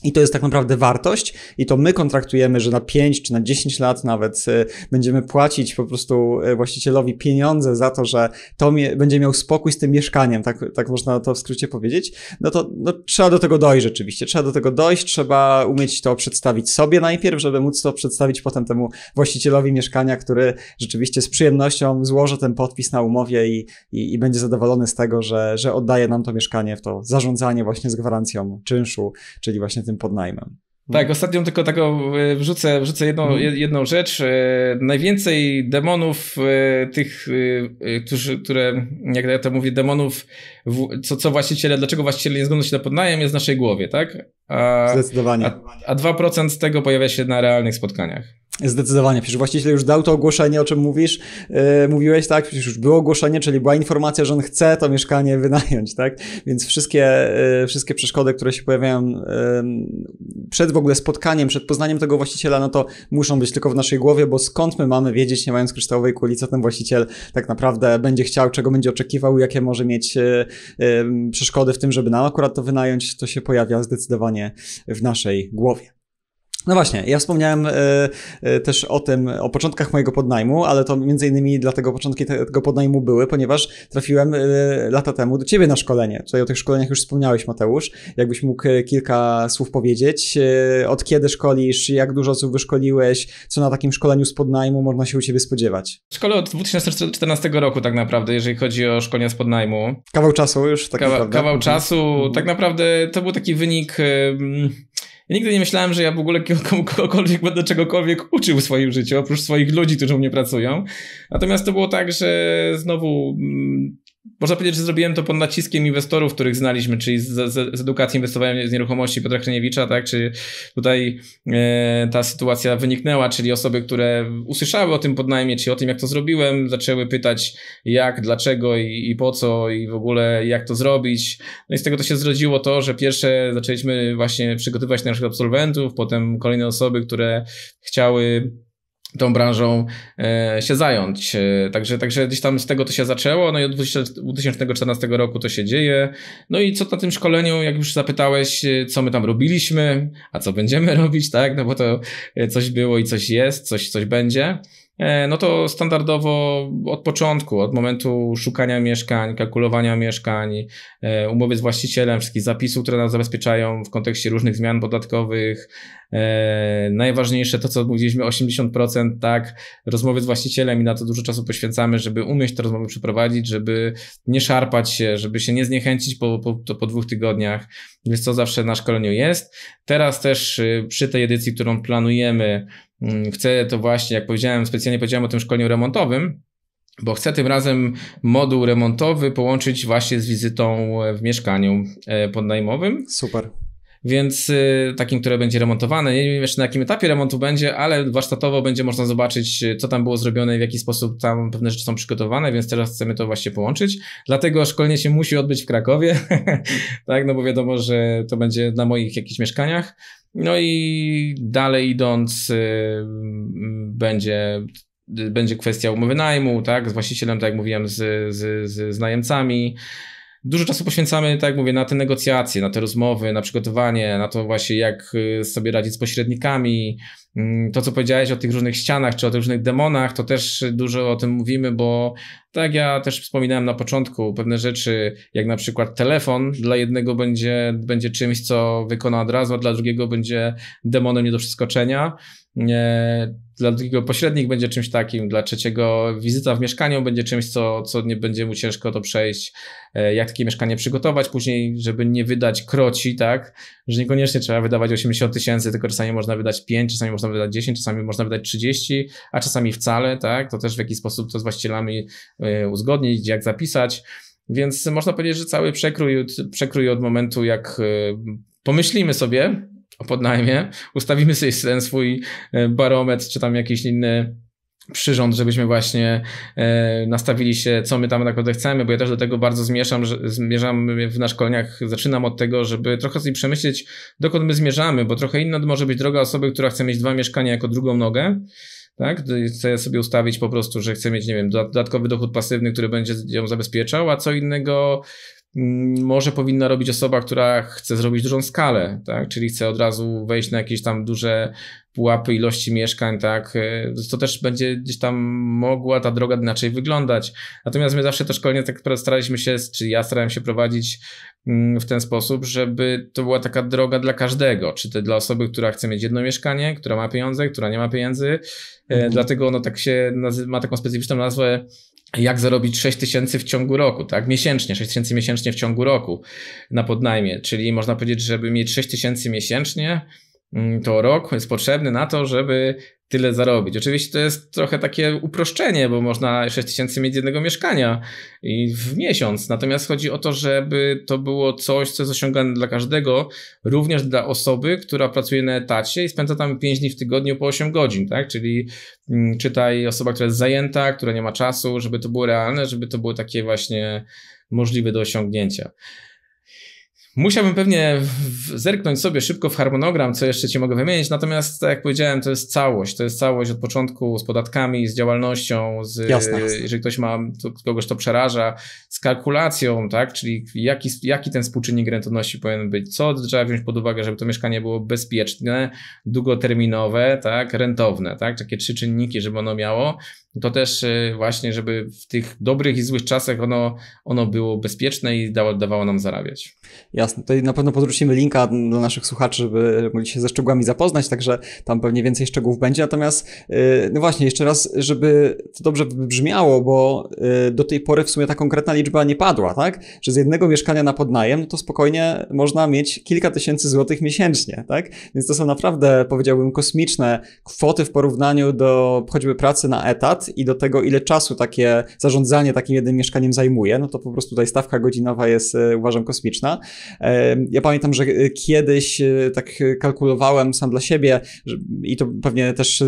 i to jest tak naprawdę wartość, i to my kontraktujemy, że na 5 czy na 10 lat nawet y, będziemy płacić po prostu y, właścicielowi pieniądze za to, że to będzie miał spokój z tym mieszkaniem, tak, tak można to w skrócie powiedzieć. No to no, trzeba do tego dojść rzeczywiście, trzeba do tego dojść, trzeba umieć to przedstawić sobie najpierw, żeby móc to przedstawić potem temu właścicielowi mieszkania, który rzeczywiście z przyjemnością złoży ten podpis na umowie i, i, i będzie zadowolony z tego, że, że oddaje nam to mieszkanie w to zarządzanie właśnie z gwarancją czynszu, czyli właśnie tym tym podnajmem. Tak, ostatnio tylko taką e, wrzucę, wrzucę jedną, mhm. jedną rzecz. E, najwięcej demonów e, tych, którzy, które, jak ja to mówię, demonów, co, co właściciele, dlaczego właściciele nie zgodzą się na podnajem, jest w naszej głowie, tak? A, Zdecydowanie. A, a 2% z tego pojawia się na realnych spotkaniach. Zdecydowanie, przecież właściciel już dał to ogłoszenie, o czym mówisz, yy, mówiłeś, tak? Przecież już było ogłoszenie, czyli była informacja, że on chce to mieszkanie wynająć, tak? Więc wszystkie, yy, wszystkie przeszkody, które się pojawiają yy, przed w ogóle spotkaniem, przed poznaniem tego właściciela, no to muszą być tylko w naszej głowie, bo skąd my mamy wiedzieć, nie mając kryształowej kuli, co ten właściciel tak naprawdę będzie chciał, czego będzie oczekiwał, jakie może mieć e, przeszkody w tym, żeby nam akurat to wynająć, to się pojawia zdecydowanie w naszej głowie. No właśnie, ja wspomniałem e, e, też o tym, o początkach mojego podnajmu, ale to między innymi dlatego początki tego podnajmu były, ponieważ trafiłem e, lata temu do ciebie na szkolenie. Tutaj o tych szkoleniach już wspomniałeś, Mateusz. Jakbyś mógł kilka słów powiedzieć, od kiedy szkolisz, jak dużo osób wyszkoliłeś, co na takim szkoleniu z podnajmu można się u ciebie spodziewać? Szkole od 2014 roku tak naprawdę, jeżeli chodzi o szkolenia z podnajmu. Kawał czasu już, tak Kawa- naprawdę. Kawał mhm. czasu, mhm. tak naprawdę to był taki wynik... Ja nigdy nie myślałem, że ja w ogóle kogokolwiek będę czegokolwiek uczył w swoim życiu, oprócz swoich ludzi, którzy u mnie pracują. Natomiast to było tak, że znowu mm, można powiedzieć, że zrobiłem to pod naciskiem inwestorów, których znaliśmy, czyli z, z, z edukacji inwestowania z nieruchomości Piotra Kryniewicza, tak? Czy tutaj e, ta sytuacja wyniknęła, czyli osoby, które usłyszały o tym podnajmie, czy o tym, jak to zrobiłem, zaczęły pytać jak, dlaczego i, i, po co i w ogóle jak to zrobić. No i z tego to się zrodziło to, że pierwsze zaczęliśmy właśnie przygotowywać naszych absolwentów, potem kolejne osoby, które chciały tą branżą e, się zająć. E, także, także gdzieś tam z tego to się zaczęło, no i od 2014 roku to się dzieje. No i co na tym szkoleniu, jak już zapytałeś, e, co my tam robiliśmy, a co będziemy robić, tak, no bo to coś było i coś jest, coś, coś będzie. No to standardowo od początku, od momentu szukania mieszkań, kalkulowania mieszkań, umowy z właścicielem, wszystkich zapisów, które nas zabezpieczają w kontekście różnych zmian podatkowych, E, najważniejsze to, co mówiliśmy, 80%, tak, rozmowy z właścicielem i na to dużo czasu poświęcamy, żeby umieć te rozmowy przeprowadzić, żeby nie szarpać się, żeby się nie zniechęcić po, po, po dwóch tygodniach, więc to zawsze na szkoleniu jest. Teraz też y, przy tej edycji, którą planujemy, mm, chcę to właśnie, jak powiedziałem, specjalnie powiedziałem o tym szkoleniu remontowym, bo chcę tym razem moduł remontowy połączyć właśnie z wizytą e, w mieszkaniu e, podnajmowym. Super więc y, takim, które będzie remontowane. Nie wiem jeszcze na jakim etapie remontu będzie, ale warsztatowo będzie można zobaczyć, y, co tam było zrobione i w jaki sposób tam pewne rzeczy są przygotowane, więc teraz chcemy to właśnie połączyć. Dlatego szkolenie się musi odbyć w Krakowie, tak, no bo wiadomo, że to będzie na moich jakichś mieszkaniach. No i dalej idąc y, mm, będzie będzie kwestia umowy najmu, tak, z właścicielem, tak jak mówiłem, z, z, z najemcami, Dużo czasu poświęcamy, tak jak mówię, na te negocjacje, na te rozmowy, na przygotowanie, na to właśnie, jak y, sobie radzić z pośrednikami, Mm, to, co powiedziałeś o tych różnych ścianach czy o tych różnych demonach, to też dużo o tym mówimy, bo tak ja też wspominałem na początku, pewne rzeczy, jak na przykład telefon, dla jednego będzie, będzie czymś, co wykona od razu, a dla drugiego będzie demonem nie do przeskoczenia. Nie, dla drugiego pośrednik będzie czymś takim, dla trzeciego wizyta w mieszkaniu będzie czymś, co, co nie będzie mu ciężko to przejść, e, jak takie mieszkanie przygotować później, żeby nie wydać kroci, tak, że niekoniecznie trzeba wydawać 80 tysięcy, tylko czasami można wydać 5, czasami można można wydać 10, czasami można wydać 30, a czasami wcale, tak? To też w jakiś sposób to z właścicielami e, uzgodnić, jak zapisać. Więc można powiedzieć, że cały przekrój, przekrój od momentu, jak e, pomyślimy sobie o podnajmie, ustawimy sobie ten swój e, barometr, czy tam jakiś inny przyrząd, żebyśmy właśnie e, nastawili się, co my tam tak naprawdę chcemy, bo ja też do tego bardzo zmieszam, że, zmierzam w naszych szkoleniach, zaczynam od tego, żeby trochę sobie przemyśleć, dokąd my zmierzamy, bo trochę inna może być droga osoby, która chce mieć dwa mieszkania jako drugą nogę, tak? Chcę sobie ustawić po prostu, że chcę mieć, nie wiem, dodatkowy dochód pasywny, który będzie ją zabezpieczał, a co innego Mm, może powinna robić osoba, która chce zrobić dużą skalę, tak? czyli chce od razu wejść na jakieś tam duże pułapy ilości mieszkań, tak? E, to też będzie gdzieś tam mogła ta droga inaczej wyglądać. Natomiast my zawsze to szkolenie tak staraliśmy się, czy ja starałem się prowadzić mm, w ten sposób, żeby to była taka droga dla każdego, czy to dla osoby, która chce mieć jedno mieszkanie, która ma pieniądze, która nie ma pieniędzy, e, mhm. dlatego ono tak się ma taką specyficzną nazwę jak zarobić 6 tysięcy w ciągu roku, tak? Miesięcznie, 6 tysięcy miesięcznie w ciągu roku na podnajmie. Czyli można powiedzieć, żeby mieć 6 tysięcy miesięcznie, mm, to rok jest potrzebny na to, żeby tyle zarobić. Oczywiście to jest trochę takie uproszczenie, bo można 6 tysięcy mieć jednego mieszkania i w miesiąc. Natomiast chodzi o to, żeby to było coś, co jest osiągane dla każdego, również dla osoby, która pracuje na etacie i spędza tam 5 dni w tygodniu po 8 godzin, tak? Czyli mm, czytaj osoba, która jest zajęta, która nie ma czasu, żeby to było realne, żeby to było takie właśnie możliwe do osiągnięcia. Musiałbym pewnie zerknąć sobie szybko w harmonogram, co jeszcze ci mogę wymienić, natomiast tak jak powiedziałem, to jest całość, to jest całość od początku z podatkami, z działalnością, z, jasne, jasne. jeżeli ktoś ma, to kogoś to przeraża, z kalkulacją, tak, czyli jaki, jaki ten współczynnik rentowności powinien być, co trzeba wziąć pod uwagę, żeby to mieszkanie było bezpieczne, długoterminowe, tak, rentowne, tak, takie trzy czynniki, żeby ono miało, to też y, właśnie, żeby w tych dobrych i złych czasach ono, ono było bezpieczne i dało, dawało nam zarabiać. Jasne, tutaj na pewno podrzucimy linka dla naszych słuchaczy, żeby mogli się ze szczegółami zapoznać, także tam pewnie więcej szczegółów będzie. Natomiast, y, no właśnie, jeszcze raz, żeby to dobrze brzmiało, bo y, do tej pory w sumie ta konkretna liczba nie padła, tak? Że z jednego mieszkania na podnajem, no to spokojnie można mieć kilka tysięcy złotych miesięcznie, tak? Więc to są naprawdę, powiedziałbym, kosmiczne kwoty w porównaniu do choćby pracy na etat lat i do tego, ile czasu takie zarządzanie takim jednym mieszkaniem zajmuje, no to po prostu tutaj stawka godzinowa jest, e, uważam, kosmiczna. Ja pamiętam, że e, kiedyś e, tak kalkulowałem sam dla siebie i to pewnie też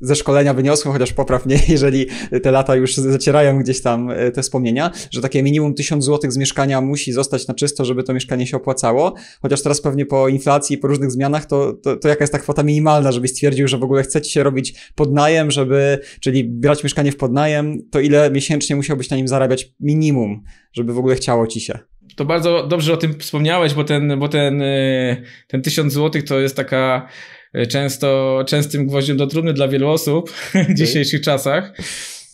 ze szkolenia wyniosłem, chociaż poprawnie jeżeli te lata już zacierają gdzieś tam te wspomnienia, że takie minimum 1000 zł z mieszkania musi zostać na czysto, żeby to mieszkanie się opłacało. Chociaż teraz pewnie po inflacji i po różnych zmianach, to, to, to jaka jest ta kwota minimalna, żebyś stwierdził, że w ogóle chcecie się robić podnajem, żeby czyli brać mieszkanie w podnajem, to ile miesięcznie musiałbyś na nim zarabiać minimum, żeby w ogóle chciało ci się? To bardzo dobrze o tym wspomniałeś, bo ten, bo ten, y, ten 1000 zł to jest taka y, często, częstym gwoździem do trumny dla wielu osób okay. w dzisiejszych czasach.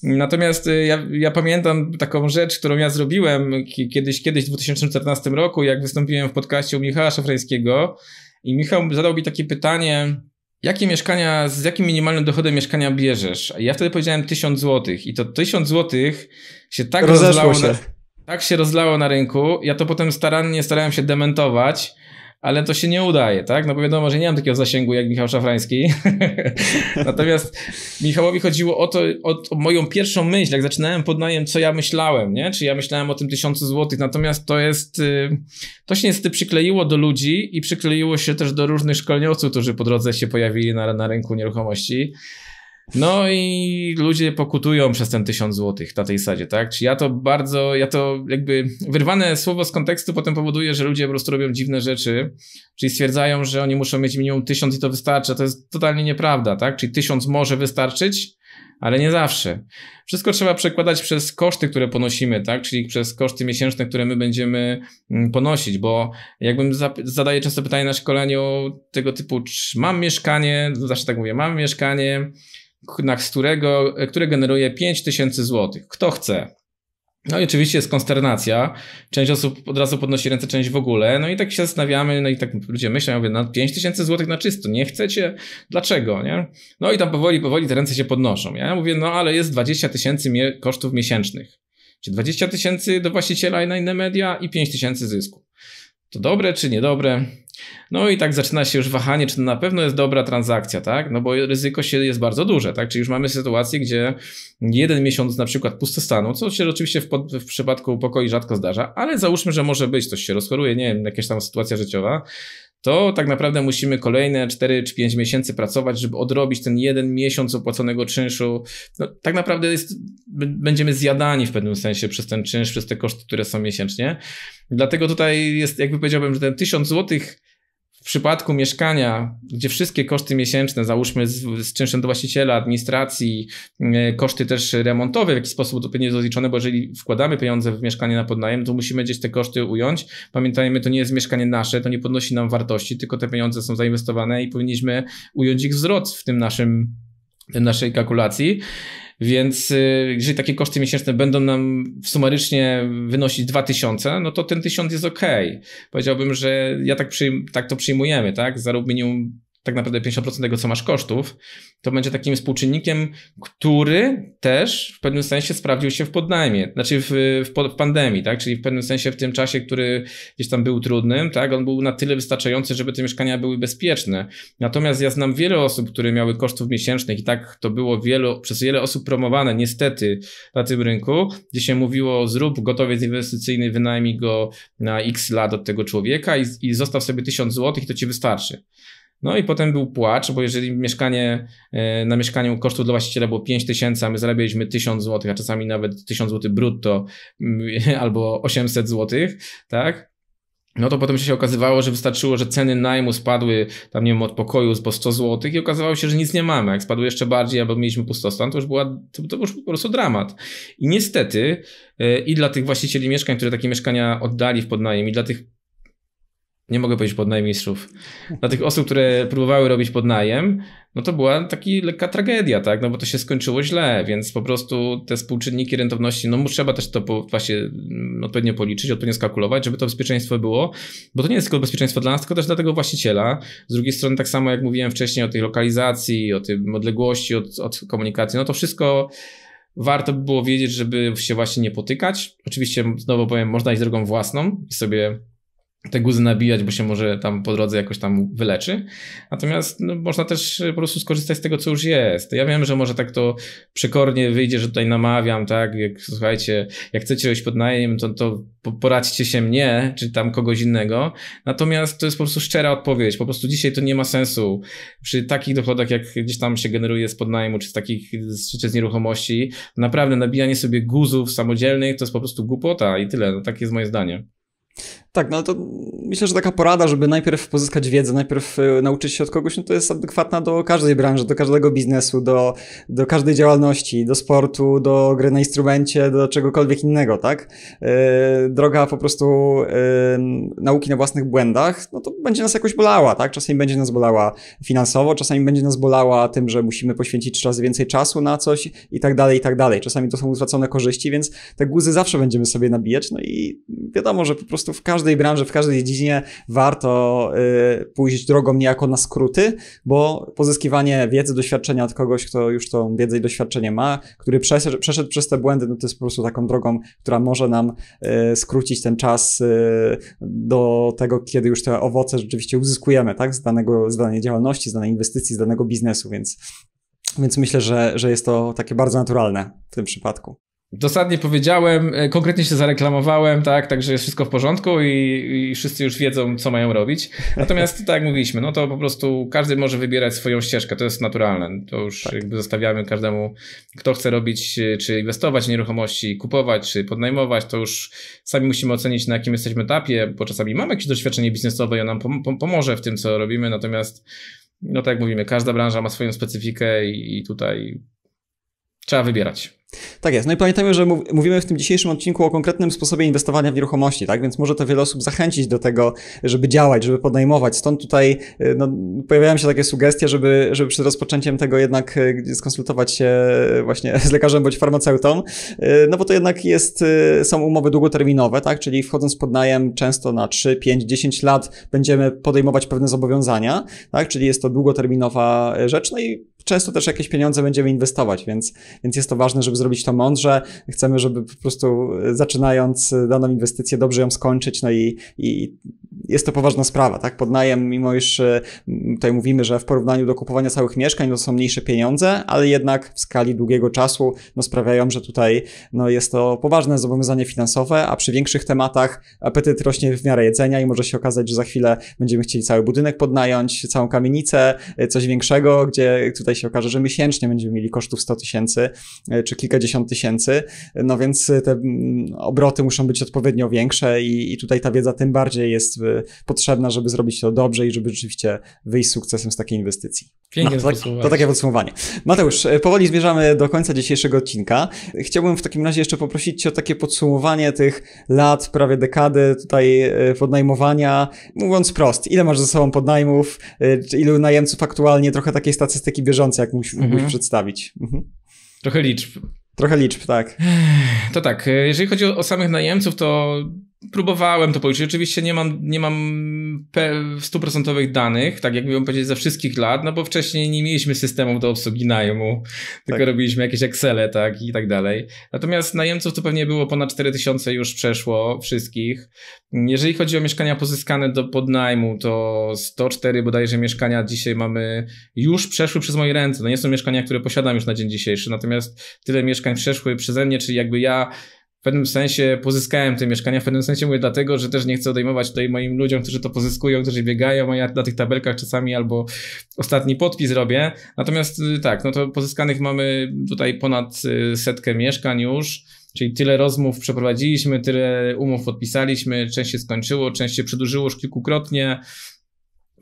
Natomiast y, ja, ja, pamiętam taką rzecz, którą ja zrobiłem kiedyś, kiedyś w 2014 roku, jak wystąpiłem w podcaście u Michała Szafrańskiego i Michał zadał mi takie pytanie, jakie mieszkania, z jakim minimalnym dochodem mieszkania bierzesz? Ja wtedy powiedziałem 1000 zł i to 1000 zł się tak Rozeszło rozlało, się. Na, tak się rozlało na rynku. Ja to potem starannie starałem się dementować, ale to się nie udaje, tak? No bo wiadomo, że nie mam takiego zasięgu jak Michał Szafrański. Natomiast Michałowi chodziło o to, o, o, moją pierwszą myśl, jak zaczynałem podnajem, co ja myślałem, nie? Czy ja myślałem o tym tysiącu złotych, natomiast to jest, y, to się niestety przykleiło do ludzi i przykleiło się też do różnych szkolniowców, którzy po drodze się pojawili na, na rynku nieruchomości. No i ludzie pokutują przez ten tysiąc złotych na tej sadzie, tak? Czy ja to bardzo, ja to jakby wyrwane słowo z kontekstu potem powoduje, że ludzie po prostu robią dziwne rzeczy, czyli stwierdzają, że oni muszą mieć minimum tysiąc i to wystarczy, a to jest totalnie nieprawda, tak? Czyli tysiąc może wystarczyć, ale nie zawsze. Wszystko trzeba przekładać przez koszty, które ponosimy, tak? Czyli przez koszty miesięczne, które my będziemy mm, ponosić, bo jakbym zadaję często pytanie na szkoleniu tego typu, czy mam mieszkanie, zawsze tak mówię, mam mieszkanie, na którego, które generuje 5000 zł. Kto chce? No i oczywiście jest konsternacja. Część osób od razu podnosi ręce, część w ogóle. No i tak się zastanawiamy, no i tak ludzie myślą, ja mówię, na no 5 tysięcy złotych na czysto, nie chcecie? Dlaczego, nie? No i tam powoli, powoli te ręce się podnoszą. Ja mówię, no ale jest 20 tysięcy kosztów miesięcznych. Czy 20 tysięcy do właściciela i na inne media i 5 tysięcy zysku to dobre czy niedobre. No i tak zaczyna się już wahanie, czy to na pewno jest dobra transakcja, tak? No bo ryzyko się jest bardzo duże, tak? Czyli już mamy sytuację, gdzie jeden miesiąc na przykład staną co się oczywiście w, pod, w przypadku pokoi rzadko zdarza, ale załóżmy, że może być, coś się rozchoruje, nie wiem, jakaś tam sytuacja życiowa, to tak naprawdę musimy kolejne 4 czy 5 miesięcy pracować, żeby odrobić ten jeden miesiąc opłaconego czynszu. No, tak naprawdę jest, będziemy zjadani w pewnym sensie przez ten czynsz, przez te koszty, które są miesięcznie. Dlatego tutaj jest, jakby powiedziałbym, że ten 1000 złotych przypadku mieszkania, gdzie wszystkie koszty miesięczne, załóżmy z, z czynszem do właściciela, administracji, e, koszty też remontowe w jakiś sposób do pieniędzy rozliczone, bo jeżeli wkładamy pieniądze w mieszkanie na podnajem, to musimy gdzieś te koszty ująć. Pamiętajmy, to nie jest mieszkanie nasze, to nie podnosi nam wartości, tylko te pieniądze są zainwestowane i powinniśmy ująć ich wzrost w tym naszym, w naszej kalkulacji. Więc y, jeżeli takie koszty miesięczne będą nam sumarycznie wynosić 2000, no to ten 1000 jest ok. Powiedziałbym, że ja tak, przyjm- tak to przyjmujemy, tak? minimum tak naprawdę 50% tego, co masz kosztów, to będzie takim współczynnikiem, który też w pewnym sensie sprawdził się w podnajmie, znaczy w, w, pandemii, tak? Czyli w pewnym sensie w tym czasie, który gdzieś tam był trudnym, tak? On był na tyle wystarczający, żeby te mieszkania były bezpieczne. Natomiast ja znam wiele osób, które miały kosztów miesięcznych i tak to było wielu, przez wiele osób promowane, niestety, na tym rynku, gdzie się mówiło, zrób gotowiec inwestycyjny, wynajmij go na x lat od tego człowieka i, i zostaw sobie 1000 złotych i to ci wystarczy. No i potem był płacz, bo jeżeli mieszkanie, e, na mieszkaniu kosztów dla właściciela było 5 tysięcy, a my zarabialiśmy 1000 zł, a czasami nawet 1000 zł brutto mm, albo 800 zł, tak? No to potem się okazywało, że wystarczyło, że ceny najmu spadły tam, nie wiem, od pokoju po 100 zł i okazywało się, że nic nie mamy. Jak spadły jeszcze bardziej, albo mieliśmy pustostan, to już była, to, to już był po prostu dramat. I niestety e, i dla tych właścicieli mieszkań, które takie mieszkania oddali w podnajem i dla tych nie mogę powiedzieć podnajmistrzów, dla tych osób, które próbowały robić podnajem, no to była taka lekka tragedia, tak? No bo to się skończyło źle, więc po prostu te współczynniki rentowności, no trzeba też to po, właśnie mm, odpowiednio policzyć, odpowiednio skalkulować, żeby to bezpieczeństwo było, bo to nie jest tylko bezpieczeństwo dla nas, tylko też dla tego właściciela. Z drugiej strony, tak samo jak mówiłem wcześniej o tej lokalizacji, o tej odległości od, od komunikacji, no to wszystko warto by było wiedzieć, żeby się właśnie nie potykać. Oczywiście, znowu powiem, można iść drogą własną i sobie te guzy nabijać, bo się może tam po drodze jakoś tam wyleczy. Natomiast no, można też e, po prostu skorzystać z tego, co już jest. Ja wiem, że może tak to przekornie wyjdzie, że tutaj namawiam, tak? Jak, słuchajcie, jak chcecie coś pod najem, to, to poradźcie się mnie, czy tam kogoś innego. Natomiast to jest po prostu szczera odpowiedź. Po prostu dzisiaj to nie ma sensu. Przy takich dochodach, jak gdzieś tam się generuje z podnajmu, czy z takich, czy, czy z nieruchomości, naprawdę nabijanie sobie guzów samodzielnych to jest po prostu głupota i tyle. No, takie jest moje zdanie. Tak, no to myślę, że taka porada, żeby najpierw pozyskać wiedzę, najpierw y, nauczyć się od kogoś, no to jest adekwatna do każdej branży, do każdego biznesu, do, do każdej działalności, do sportu, do gry na instrumencie, do czegokolwiek innego, tak? Y, droga po prostu nauki na własnych błędach, no to będzie nas jakoś bolała, tak? Czasami będzie nas bolała finansowo, czasami będzie nas bolała tym, że musimy poświęcić coraz więcej czasu na coś i tak dalej, i tak dalej. Czasami to są utracone korzyści, więc te guzy zawsze będziemy sobie nabijać, no i wiadomo, że po prostu w każdym każdej branży, w każdej dziedzinie warto y, pójść drogą niejako na skróty, bo pozyskiwanie wiedzy, doświadczenia od kogoś, kto już tą wiedzę i doświadczenie ma, który przeszedł, przez te błędy, no to jest po prostu taką drogą, która może nam y, skrócić ten czas y, do tego, kiedy już te owoce rzeczywiście uzyskujemy, tak? Z, danego, z danej działalności, z danej inwestycji, z danego biznesu, więc więc myślę, że, że jest to takie bardzo naturalne w tym przypadku. Dosadnie powiedziałem, e, konkretnie się zareklamowałem, tak, także jest wszystko w porządku i, i, wszyscy już wiedzą, co mają robić. Natomiast tak jak mówiliśmy, no to po prostu każdy może wybierać swoją ścieżkę, to jest naturalne. To już tak. jakby zostawiamy każdemu, kto chce robić, e, czy inwestować w nieruchomości, kupować, czy podnajmować, to już sami musimy ocenić, na jakim jesteśmy etapie, bo czasami mamy jakieś doświadczenie biznesowe i on nam pomoże w tym, co robimy, natomiast no tak jak mówimy, każda branża ma swoją specyfikę i, i tutaj Trzeba wybierać. Tak jest. No i pamiętajmy, że mówimy w tym dzisiejszym odcinku o konkretnym sposobie inwestowania w nieruchomości, tak? Więc może to wiele osób zachęcić do tego, żeby działać, żeby podnajmować. Stąd tutaj y, no, pojawiają się takie sugestie, żeby, żeby przed rozpoczęciem tego jednak y, skonsultować się y, właśnie z lekarzem bądź farmaceutą, no bo to jednak jest, są umowy długoterminowe, tak? Czyli wchodząc pod najem często na 3, 5, 10 lat będziemy podejmować pewne zobowiązania, tak? Czyli jest to długoterminowa rzecz, no i często też jakieś pieniądze będziemy inwestować, więc, więc jest to ważne, żeby zrobić to mądrze. Chcemy, żeby po prostu e, zaczynając e, daną inwestycję, dobrze ją skończyć, no i, i jest to poważna sprawa, tak? Podnajem, mimo iż e, tutaj mówimy, że w porównaniu do kupowania całych mieszkań, no to są mniejsze pieniądze, ale jednak w skali długiego czasu, no sprawiają, że tutaj, no jest to poważne zobowiązanie finansowe, a przy większych tematach apetyt rośnie w miarę jedzenia i może się okazać, że za chwilę będziemy chcieli cały budynek podnająć, całą kamienicę, coś większego, gdzie tutaj się okaże, że miesięcznie będziemy mieli kosztów 100 tysięcy e, czy kilkadziesiąt tysięcy, no więc e, te mm, obroty muszą być odpowiednio większe i, i tutaj ta wiedza tym bardziej jest e, potrzebna, żeby zrobić to dobrze i żeby rzeczywiście wyjść z sukcesem z takiej inwestycji. no, to, tak, to takie podsumowanie. Mateusz, powoli zmierzamy do końca dzisiejszego odcinka. Chciałbym w takim razie jeszcze poprosić Cię o takie podsumowanie tych lat, prawie dekady tutaj podnajmowania. Mówiąc prost, ile masz ze sobą podnajmów, ilu najemców aktualnie, trochę takiej statystyki bierze bieżące, jak mógłbyś mhm. przedstawić. Mhm. Trochę liczb. Trochę liczb, tak. To tak, e, jeżeli chodzi o samych najemców, to próbowałem to policzyć. Oczywiście nie mam, nie mam stuprocentowych danych, tak jak miałem powiedzieć, za wszystkich lat, no bo wcześniej nie mieliśmy systemów do obsługi najmu, tylko tak. robiliśmy jakieś Excele, tak i tak dalej. Natomiast najemców to pewnie było ponad 4000 już przeszło wszystkich. Jeżeli chodzi o mieszkania pozyskane do podnajmu, to 104 bodajże mieszkania dzisiaj mamy już przeszły przez moje ręce. No nie są mieszkania, które posiadam już na dzień dzisiejszy, natomiast tyle mieszkań przeszły przeze mnie, czyli jakby ja w pewnym sensie pozyskałem te mieszkania, w pewnym sensie mówię dlatego, że też nie chcę odejmować tutaj moim ludziom, którzy to pozyskują, którzy biegają, a ja na tych tabelkach czasami albo ostatni podpis robię. Natomiast y, tak, no to pozyskanych mamy tutaj ponad y, setkę mieszkań już. Czyli tyle rozmów przeprowadziliśmy, tyle umów podpisaliśmy, część się skończyło, część się przedłużyło już kilkukrotnie.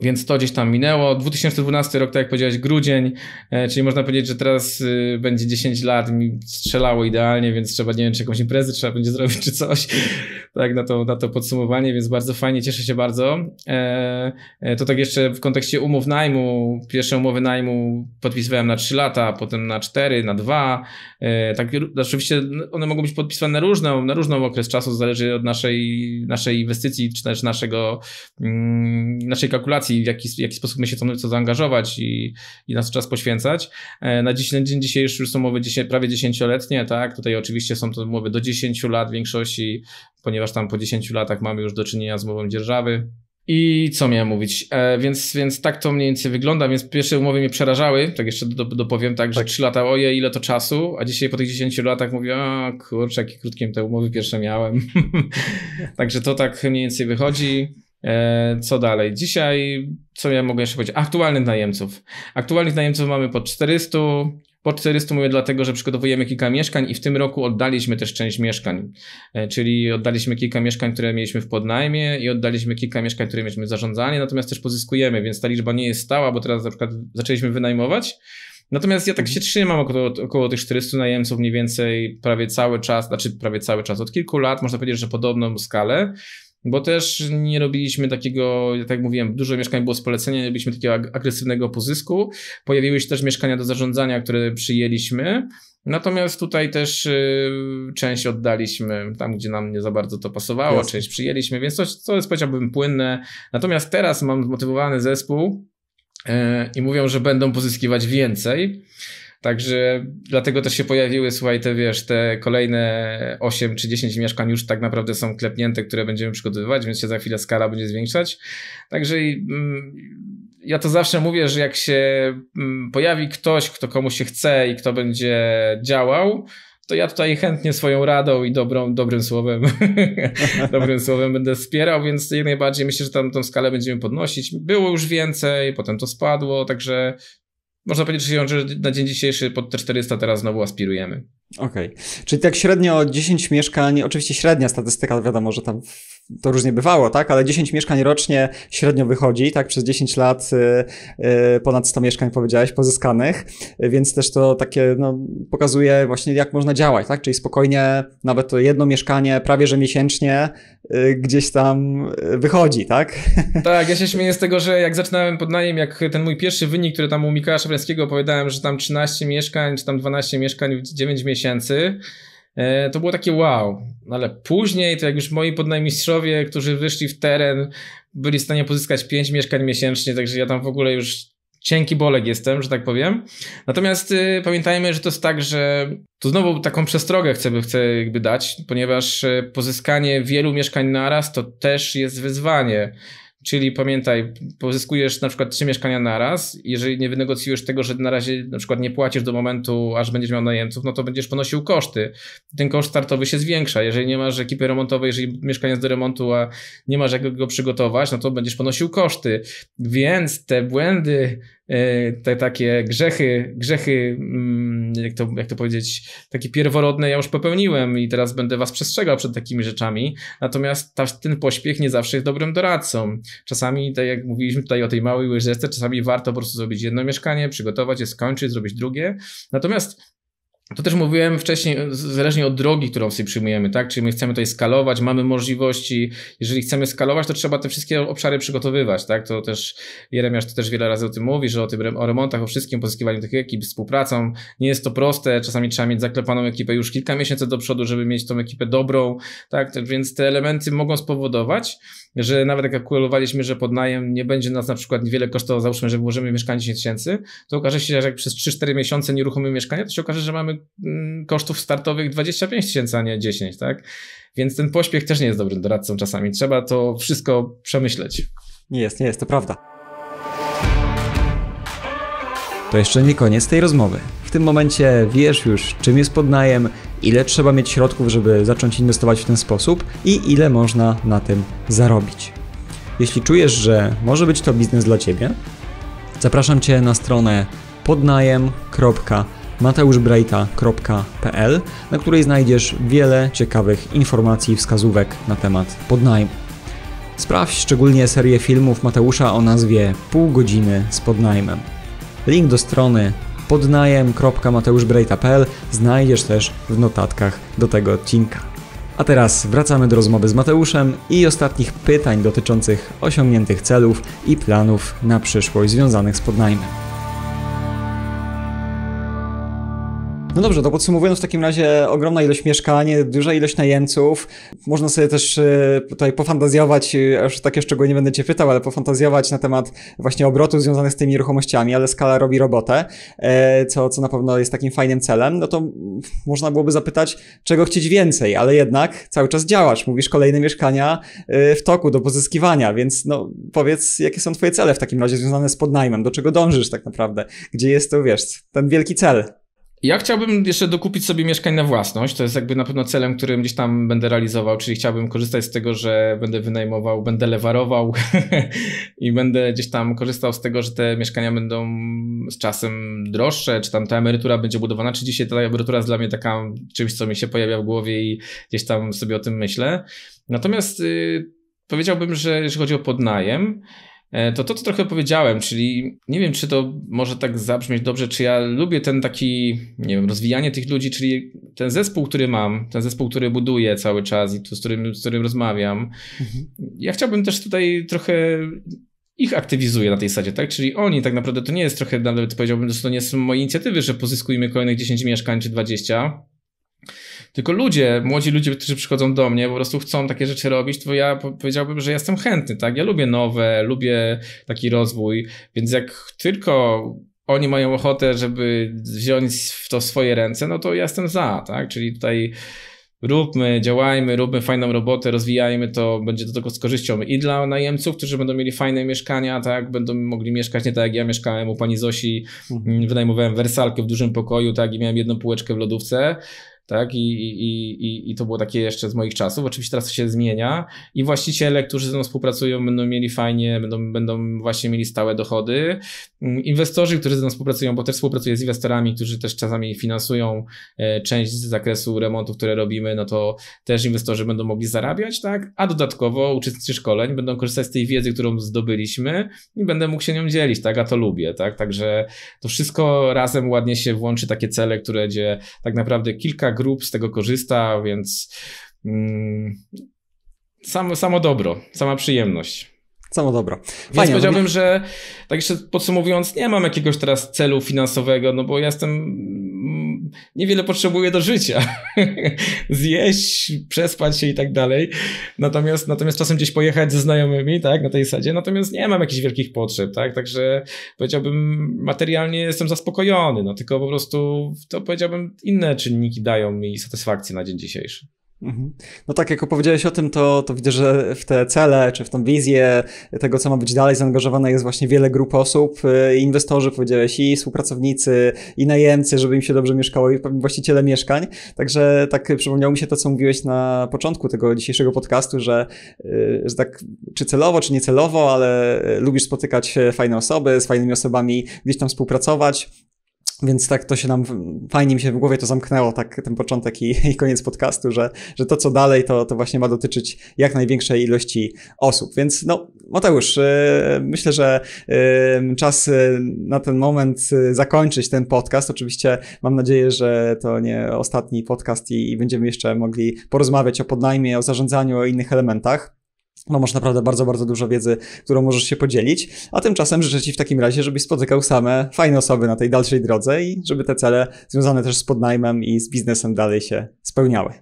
Więc to gdzieś tam minęło. 2012 rok, tak jak powiedziałeś, grudzień, e, czyli można powiedzieć, że teraz y, będzie 10 lat, mi strzelało idealnie, więc trzeba, nie wiem, czy jakąś imprezę trzeba będzie zrobić, czy coś tak, na to, na to podsumowanie, więc bardzo fajnie, cieszę się bardzo. E, e, to tak jeszcze w kontekście umów najmu, pierwsze umowy najmu podpisywałem na 3 lata, potem na 4, na 2. E, tak, oczywiście one mogą być podpisywane na różną, na różną okres czasu, zależy od naszej, naszej inwestycji, czy też naszego, mm, naszej kalkulacji, w jaki, w jaki sposób my się co, co zaangażować i, i na co czas poświęcać. Na, dziś, na dzień dzisiejszy już są umowy 10, prawie 10-letnie, tak, tutaj oczywiście są to umowy do 10 lat w większości, ponieważ tam po 10 latach mamy już do czynienia z umową dzierżawy. I co miałem mówić? E, więc, więc tak to mniej więcej wygląda, więc pierwsze umowy mnie przerażały, tak jeszcze do, dopowiem tak, że tak. 3 lata, oje, ile to czasu, a dzisiaj po tych 10 latach mówię, a kurczę, jakie krótkie te umowy pierwsze miałem. Także to tak mniej więcej wychodzi. E, co dalej? Dzisiaj, co ja mogę jeszcze powiedzieć? Aktualnych najemców. Aktualnych najemców mamy po 400, po 400 mówię dlatego, że przygotowujemy kilka mieszkań i w tym roku oddaliśmy też część mieszkań, e, czyli oddaliśmy kilka mieszkań, które mieliśmy w podnajmie i oddaliśmy kilka mieszkań, które mieliśmy w zarządzanie, natomiast też pozyskujemy, więc ta liczba nie jest stała, bo teraz na przykład zaczęliśmy wynajmować, Natomiast ja tak się trzymam około, około tych 400 najemców mniej więcej prawie cały czas, znaczy prawie cały czas, od kilku lat można powiedzieć, że podobną skalę bo też nie robiliśmy takiego, jak tak mówiłem, dużo mieszkań było z polecenia, nie robiliśmy takiego agresywnego pozysku. Pojawiły się też mieszkania do zarządzania, które przyjęliśmy, natomiast tutaj też y, część oddaliśmy tam, gdzie nam nie za bardzo to pasowało, część przyjęliśmy, więc to, to jest powiedziałbym płynne. Natomiast teraz mam zmotywowany zespół, y, i mówią, że będą pozyskiwać więcej. Także dlatego też się pojawiły, słuchaj, te wiesz, te kolejne 8 czy 10 mieszkań już tak naprawdę są klepnięte, które będziemy przygotowywać, więc się za chwilę skala będzie zwiększać. Także mm, ja to zawsze mówię, że jak się mm, pojawi ktoś, kto komuś się chce i kto będzie działał, to ja tutaj chętnie swoją radą i dobrą, dobrym słowem, dobrym słowem będę wspierał, więc jak najbardziej myślę, że tam tą skalę będziemy podnosić. Było już więcej, potem to spadło, także można powiedzieć, że na dzień dzisiejszy pod te 400 teraz znowu aspirujemy. Okej. Okay. Czyli tak średnio 10 mieszkań, oczywiście średnia statystyka, wiadomo, że tam to różnie bywało, tak, ale 10 mieszkań rocznie średnio wychodzi, tak, przez 10 lat y, y, ponad 100 mieszkań, powiedziałeś, pozyskanych, więc też to takie, no, pokazuje właśnie, jak można działać, tak, czyli spokojnie nawet to jedno mieszkanie prawie, że miesięcznie y, gdzieś tam wychodzi, tak? Tak, ja się śmieję z tego, że jak zaczynałem pod najem, jak ten mój pierwszy wynik, który tam u Mikołaja Szafrańskiego opowiadałem, że tam 13 mieszkań, czy tam 12 mieszkań w 9 miesięcy, E, to było takie wow. No ale później, to jak już moi podnajmistrzowie, którzy wyszli w teren, byli w stanie pozyskać 5 mieszkań miesięcznie, także ja tam w ogóle już cienki bolek jestem, że tak powiem. Natomiast y, pamiętajmy, że to jest tak, że tu znowu taką przestrogę chcę, chcę jakby dać, ponieważ y, pozyskanie wielu mieszkań naraz to też jest wyzwanie. Czyli pamiętaj, pozyskujesz na przykład trzy mieszkania na raz. Jeżeli nie wynegocjujesz tego, że na razie na przykład nie płacisz do momentu, aż będziesz miał najemców, no to będziesz ponosił koszty. Ten koszt startowy się zwiększa. Jeżeli nie masz ekipy remontowej, jeżeli mieszkanie jest do remontu, a nie masz jak go przygotować, no to będziesz ponosił koszty. Więc te błędy E, te takie grzechy, grzechy, mm, jak to, jak to powiedzieć, takie pierworodne ja już popełniłem i teraz będę was przestrzegał przed takimi rzeczami. Natomiast ta, ten pośpiech nie zawsze jest dobrym doradcą. Czasami, tak jak mówiliśmy tutaj o tej małej łyżeczce, czasami warto po prostu zrobić jedno mieszkanie, przygotować je, skończyć, zrobić drugie. Natomiast to też mówiłem wcześniej, zależnie od drogi, którą sobie przyjmujemy, tak? Czyli my chcemy tutaj skalować, mamy możliwości. Jeżeli chcemy skalować, to trzeba te wszystkie obszary przygotowywać, tak? To też Jeremiasz to też wiele razy o tym mówi, że o tym o remontach, o wszystkim, pozyskiwaniu tych ekip, współpracą. Nie jest to proste, czasami trzeba mieć zaklepaną ekipę już kilka miesięcy do przodu, żeby mieć tą ekipę dobrą, tak? tak więc te elementy mogą spowodować, że nawet jak kalkulowaliśmy, że podnajem nie będzie nas na przykład niewiele kosztował, załóżmy, że możemy mieszkanie 10 tysięcy, to okaże się, że jak przez 3-4 miesiące nie ruchomimy mieszkania, to się okaże, że mamy Mm, kosztów startowych 25 tysięcy, a nie 10, tak? Więc ten pośpiech też nie jest dobrym doradcą czasami. Trzeba to wszystko przemyśleć. Nie jest, nie jest, to prawda. To jeszcze nie koniec tej rozmowy. W tym momencie wiesz już, czym jest podnajem, ile trzeba mieć środków, żeby zacząć inwestować w ten sposób i ile można na tym zarobić. Jeśli czujesz, że może być to biznes dla Ciebie, zapraszam Cię na stronę podnajem.com mateuszbrejta.pl, na której znajdziesz wiele ciekawych informacji i wskazówek na temat podnajmu. Sprawdź szczególnie serię filmów Mateusza o nazwie Pół godziny z podnajmem. Link do strony podnajem.mateuszbrejta.pl znajdziesz też w notatkach do tego odcinka. A teraz wracamy do rozmowy z Mateuszem i ostatnich pytań dotyczących osiągniętych celów i planów na przyszłość związanych z podnajmem. No dobrze, to podsumowując w takim razie ogromna ilość mieszkań, duża ilość najemców. Można sobie też e, tutaj pofantazjować, już e, takie szczegóły nie będę cię pytał, ale pofantazjować na temat właśnie obrotu związanych z tymi nieruchomościami, ale skala robi robotę, e, co, co na pewno jest takim fajnym celem. No to można byłoby zapytać, czego chcieć więcej, ale jednak cały czas działasz, mówisz kolejne mieszkania w toku do pozyskiwania, więc no powiedz, jakie są twoje cele w takim razie związane z podnajmem, do czego dążysz tak naprawdę, gdzie jest to, wiesz, ten wielki cel? Ja chciałbym jeszcze dokupić sobie mieszkań na własność. To jest jakby na pewno celem, którym gdzieś tam będę realizował, czyli chciałbym korzystać z tego, że będę wynajmował, będę lewarował i będę gdzieś tam korzystał z tego, że te mieszkania będą z czasem droższe, czy tam ta emerytura będzie budowana, czy dzisiaj ta emerytura jest dla mnie taka czymś, co mi się pojawia w głowie i gdzieś tam sobie o tym myślę. Natomiast y, powiedziałbym, że jeżeli chodzi o podnajem, E, to to, co trochę powiedziałem, czyli nie wiem, czy to może tak zabrzmieć dobrze, czy ja lubię ten taki, nie wiem, rozwijanie tych ludzi, czyli ten zespół, który mam, ten zespół, który buduję cały czas i tu, z, którym, z którym rozmawiam. Mhm. Ja chciałbym też tutaj trochę ich aktywizuje na tej sadzie, tak? Czyli oni tak naprawdę to nie jest trochę, nawet powiedziałbym, że to nie są moje inicjatywy, że pozyskujmy kolejnych 10 mieszkań czy 20. Tylko ludzie, młodzi ludzie, którzy przychodzą do mnie, po prostu chcą takie rzeczy robić, to ja powiedziałbym, że jestem chętny, tak? Ja lubię nowe, lubię taki rozwój, więc jak tylko oni mają ochotę, żeby wziąć w to swoje ręce, no to ja jestem za, tak? Czyli tutaj róbmy, działajmy, róbmy fajną robotę, rozwijajmy to, będzie to tylko z korzyścią i dla najemców, którzy będą mieli fajne mieszkania, tak, będą mogli mieszkać nie tak jak ja mieszkałem u pani Zosi, mhm. wynajmowałem wersalkę w dużym pokoju, tak, i miałem jedną półeczkę w lodówce, tak? I, i, i, I to było takie jeszcze z moich czasów. Oczywiście teraz to się zmienia i właściciele, którzy ze mną współpracują, będą mieli fajnie, będą, będą właśnie mieli stałe dochody. Mm, inwestorzy, którzy ze mną współpracują, bo też współpracuję z inwestorami, którzy też czasami finansują e, część z zakresu remontu, które robimy, no to też inwestorzy będą mogli zarabiać, tak? A dodatkowo uczestnicy szkoleń będą korzystać z tej wiedzy, którą zdobyliśmy i będę mógł się nią dzielić, tak? A to lubię, tak? Także to wszystko razem ładnie się włączy takie cele, które gdzie tak naprawdę kilka grup z tego korzysta, więc mm, samo, samo dobro, sama przyjemność. Samo dobro. Fajnie, Więc no powiedziałbym, no... że tak jeszcze podsumowując, nie mam jakiegoś teraz celu finansowego, no bo ja jestem niewiele potrzebuje do życia. Zjeść, przespać się i tak dalej. Natomiast, natomiast czasem gdzieś pojechać ze znajomymi, tak, na tej sadzie. Natomiast nie mam jakichś wielkich potrzeb, tak, także powiedziałbym materialnie jestem zaspokojony, no tylko po prostu to powiedziałbym inne czynniki dają mi satysfakcję na dzień dzisiejszy. Mhm. No tak, jak opowiedziałeś o tym, to, to widzę, że w te cele, czy w tą wizję tego, co ma być dalej, zaangażowane jest właśnie wiele grup osób, y, inwestorzy, powiedziałeś, i współpracownicy, i najemcy, żeby im się dobrze mieszkało, i właściciele mieszkań. Także tak przypomniało mi się to, co mówiłeś na początku tego dzisiejszego podcastu, że, y, że tak, czy celowo, czy niecelowo, ale y, lubisz spotykać fajne osoby, z fajnymi osobami gdzieś tam współpracować, więc tak to się nam, fajnie mi się w głowie to zamknęło, tak ten początek i, i, koniec podcastu, że, że to co dalej, to, to właśnie ma dotyczyć jak największej ilości osób. Więc no, Mateusz, y, myślę, że y, czas y, na ten moment zakończyć ten podcast. Oczywiście mam nadzieję, że to nie ostatni podcast i, i będziemy jeszcze mogli porozmawiać o podnajmie, o zarządzaniu, o innych elementach bo no, masz naprawdę bardzo, bardzo dużo wiedzy, którą możesz się podzielić, a tymczasem życzę Ci w takim razie, żebyś spotykał same fajne osoby na tej dalszej drodze i żeby te cele związane też z podnajmem i z biznesem dalej się spełniały.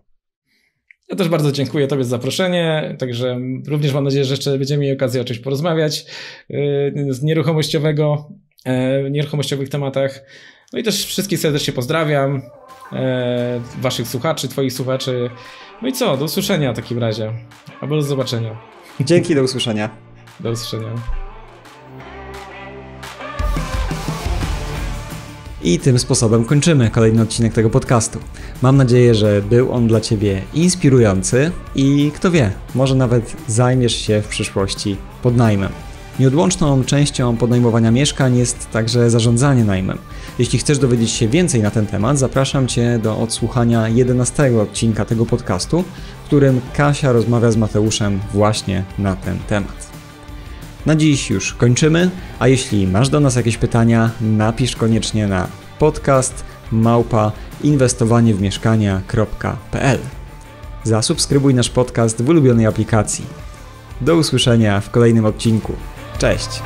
Ja też bardzo dziękuję Tobie za zaproszenie, także również mam nadzieję, że jeszcze będziemy mieli okazję o czymś porozmawiać yy, z nieruchomościowego, yy, nieruchomościowych tematach. No i też wszystkich serdecznie pozdrawiam, yy, Waszych słuchaczy, Twoich słuchaczy. No i co, do usłyszenia w takim razie, albo do zobaczenia. Dzięki, do usłyszenia. Do usłyszenia. I tym sposobem kończymy kolejny odcinek tego podcastu. Mam nadzieję, że był on dla Ciebie inspirujący i kto wie, może nawet zajmiesz się w przyszłości podnajmem. Nieodłączną częścią podnajmowania mieszkań jest także zarządzanie najmem. Jeśli chcesz dowiedzieć się więcej na ten temat, zapraszam Cię do odsłuchania 11 odcinka tego podcastu, w którym Kasia rozmawia z Mateuszem właśnie na ten temat. Na dziś już kończymy, a jeśli masz do nas jakieś pytania, napisz koniecznie na podcast małpa inwestowaniewmieszkania.pl. Zasubskrybuj nasz podcast w ulubionej aplikacji. Do usłyszenia w kolejnym odcinku. Cześć!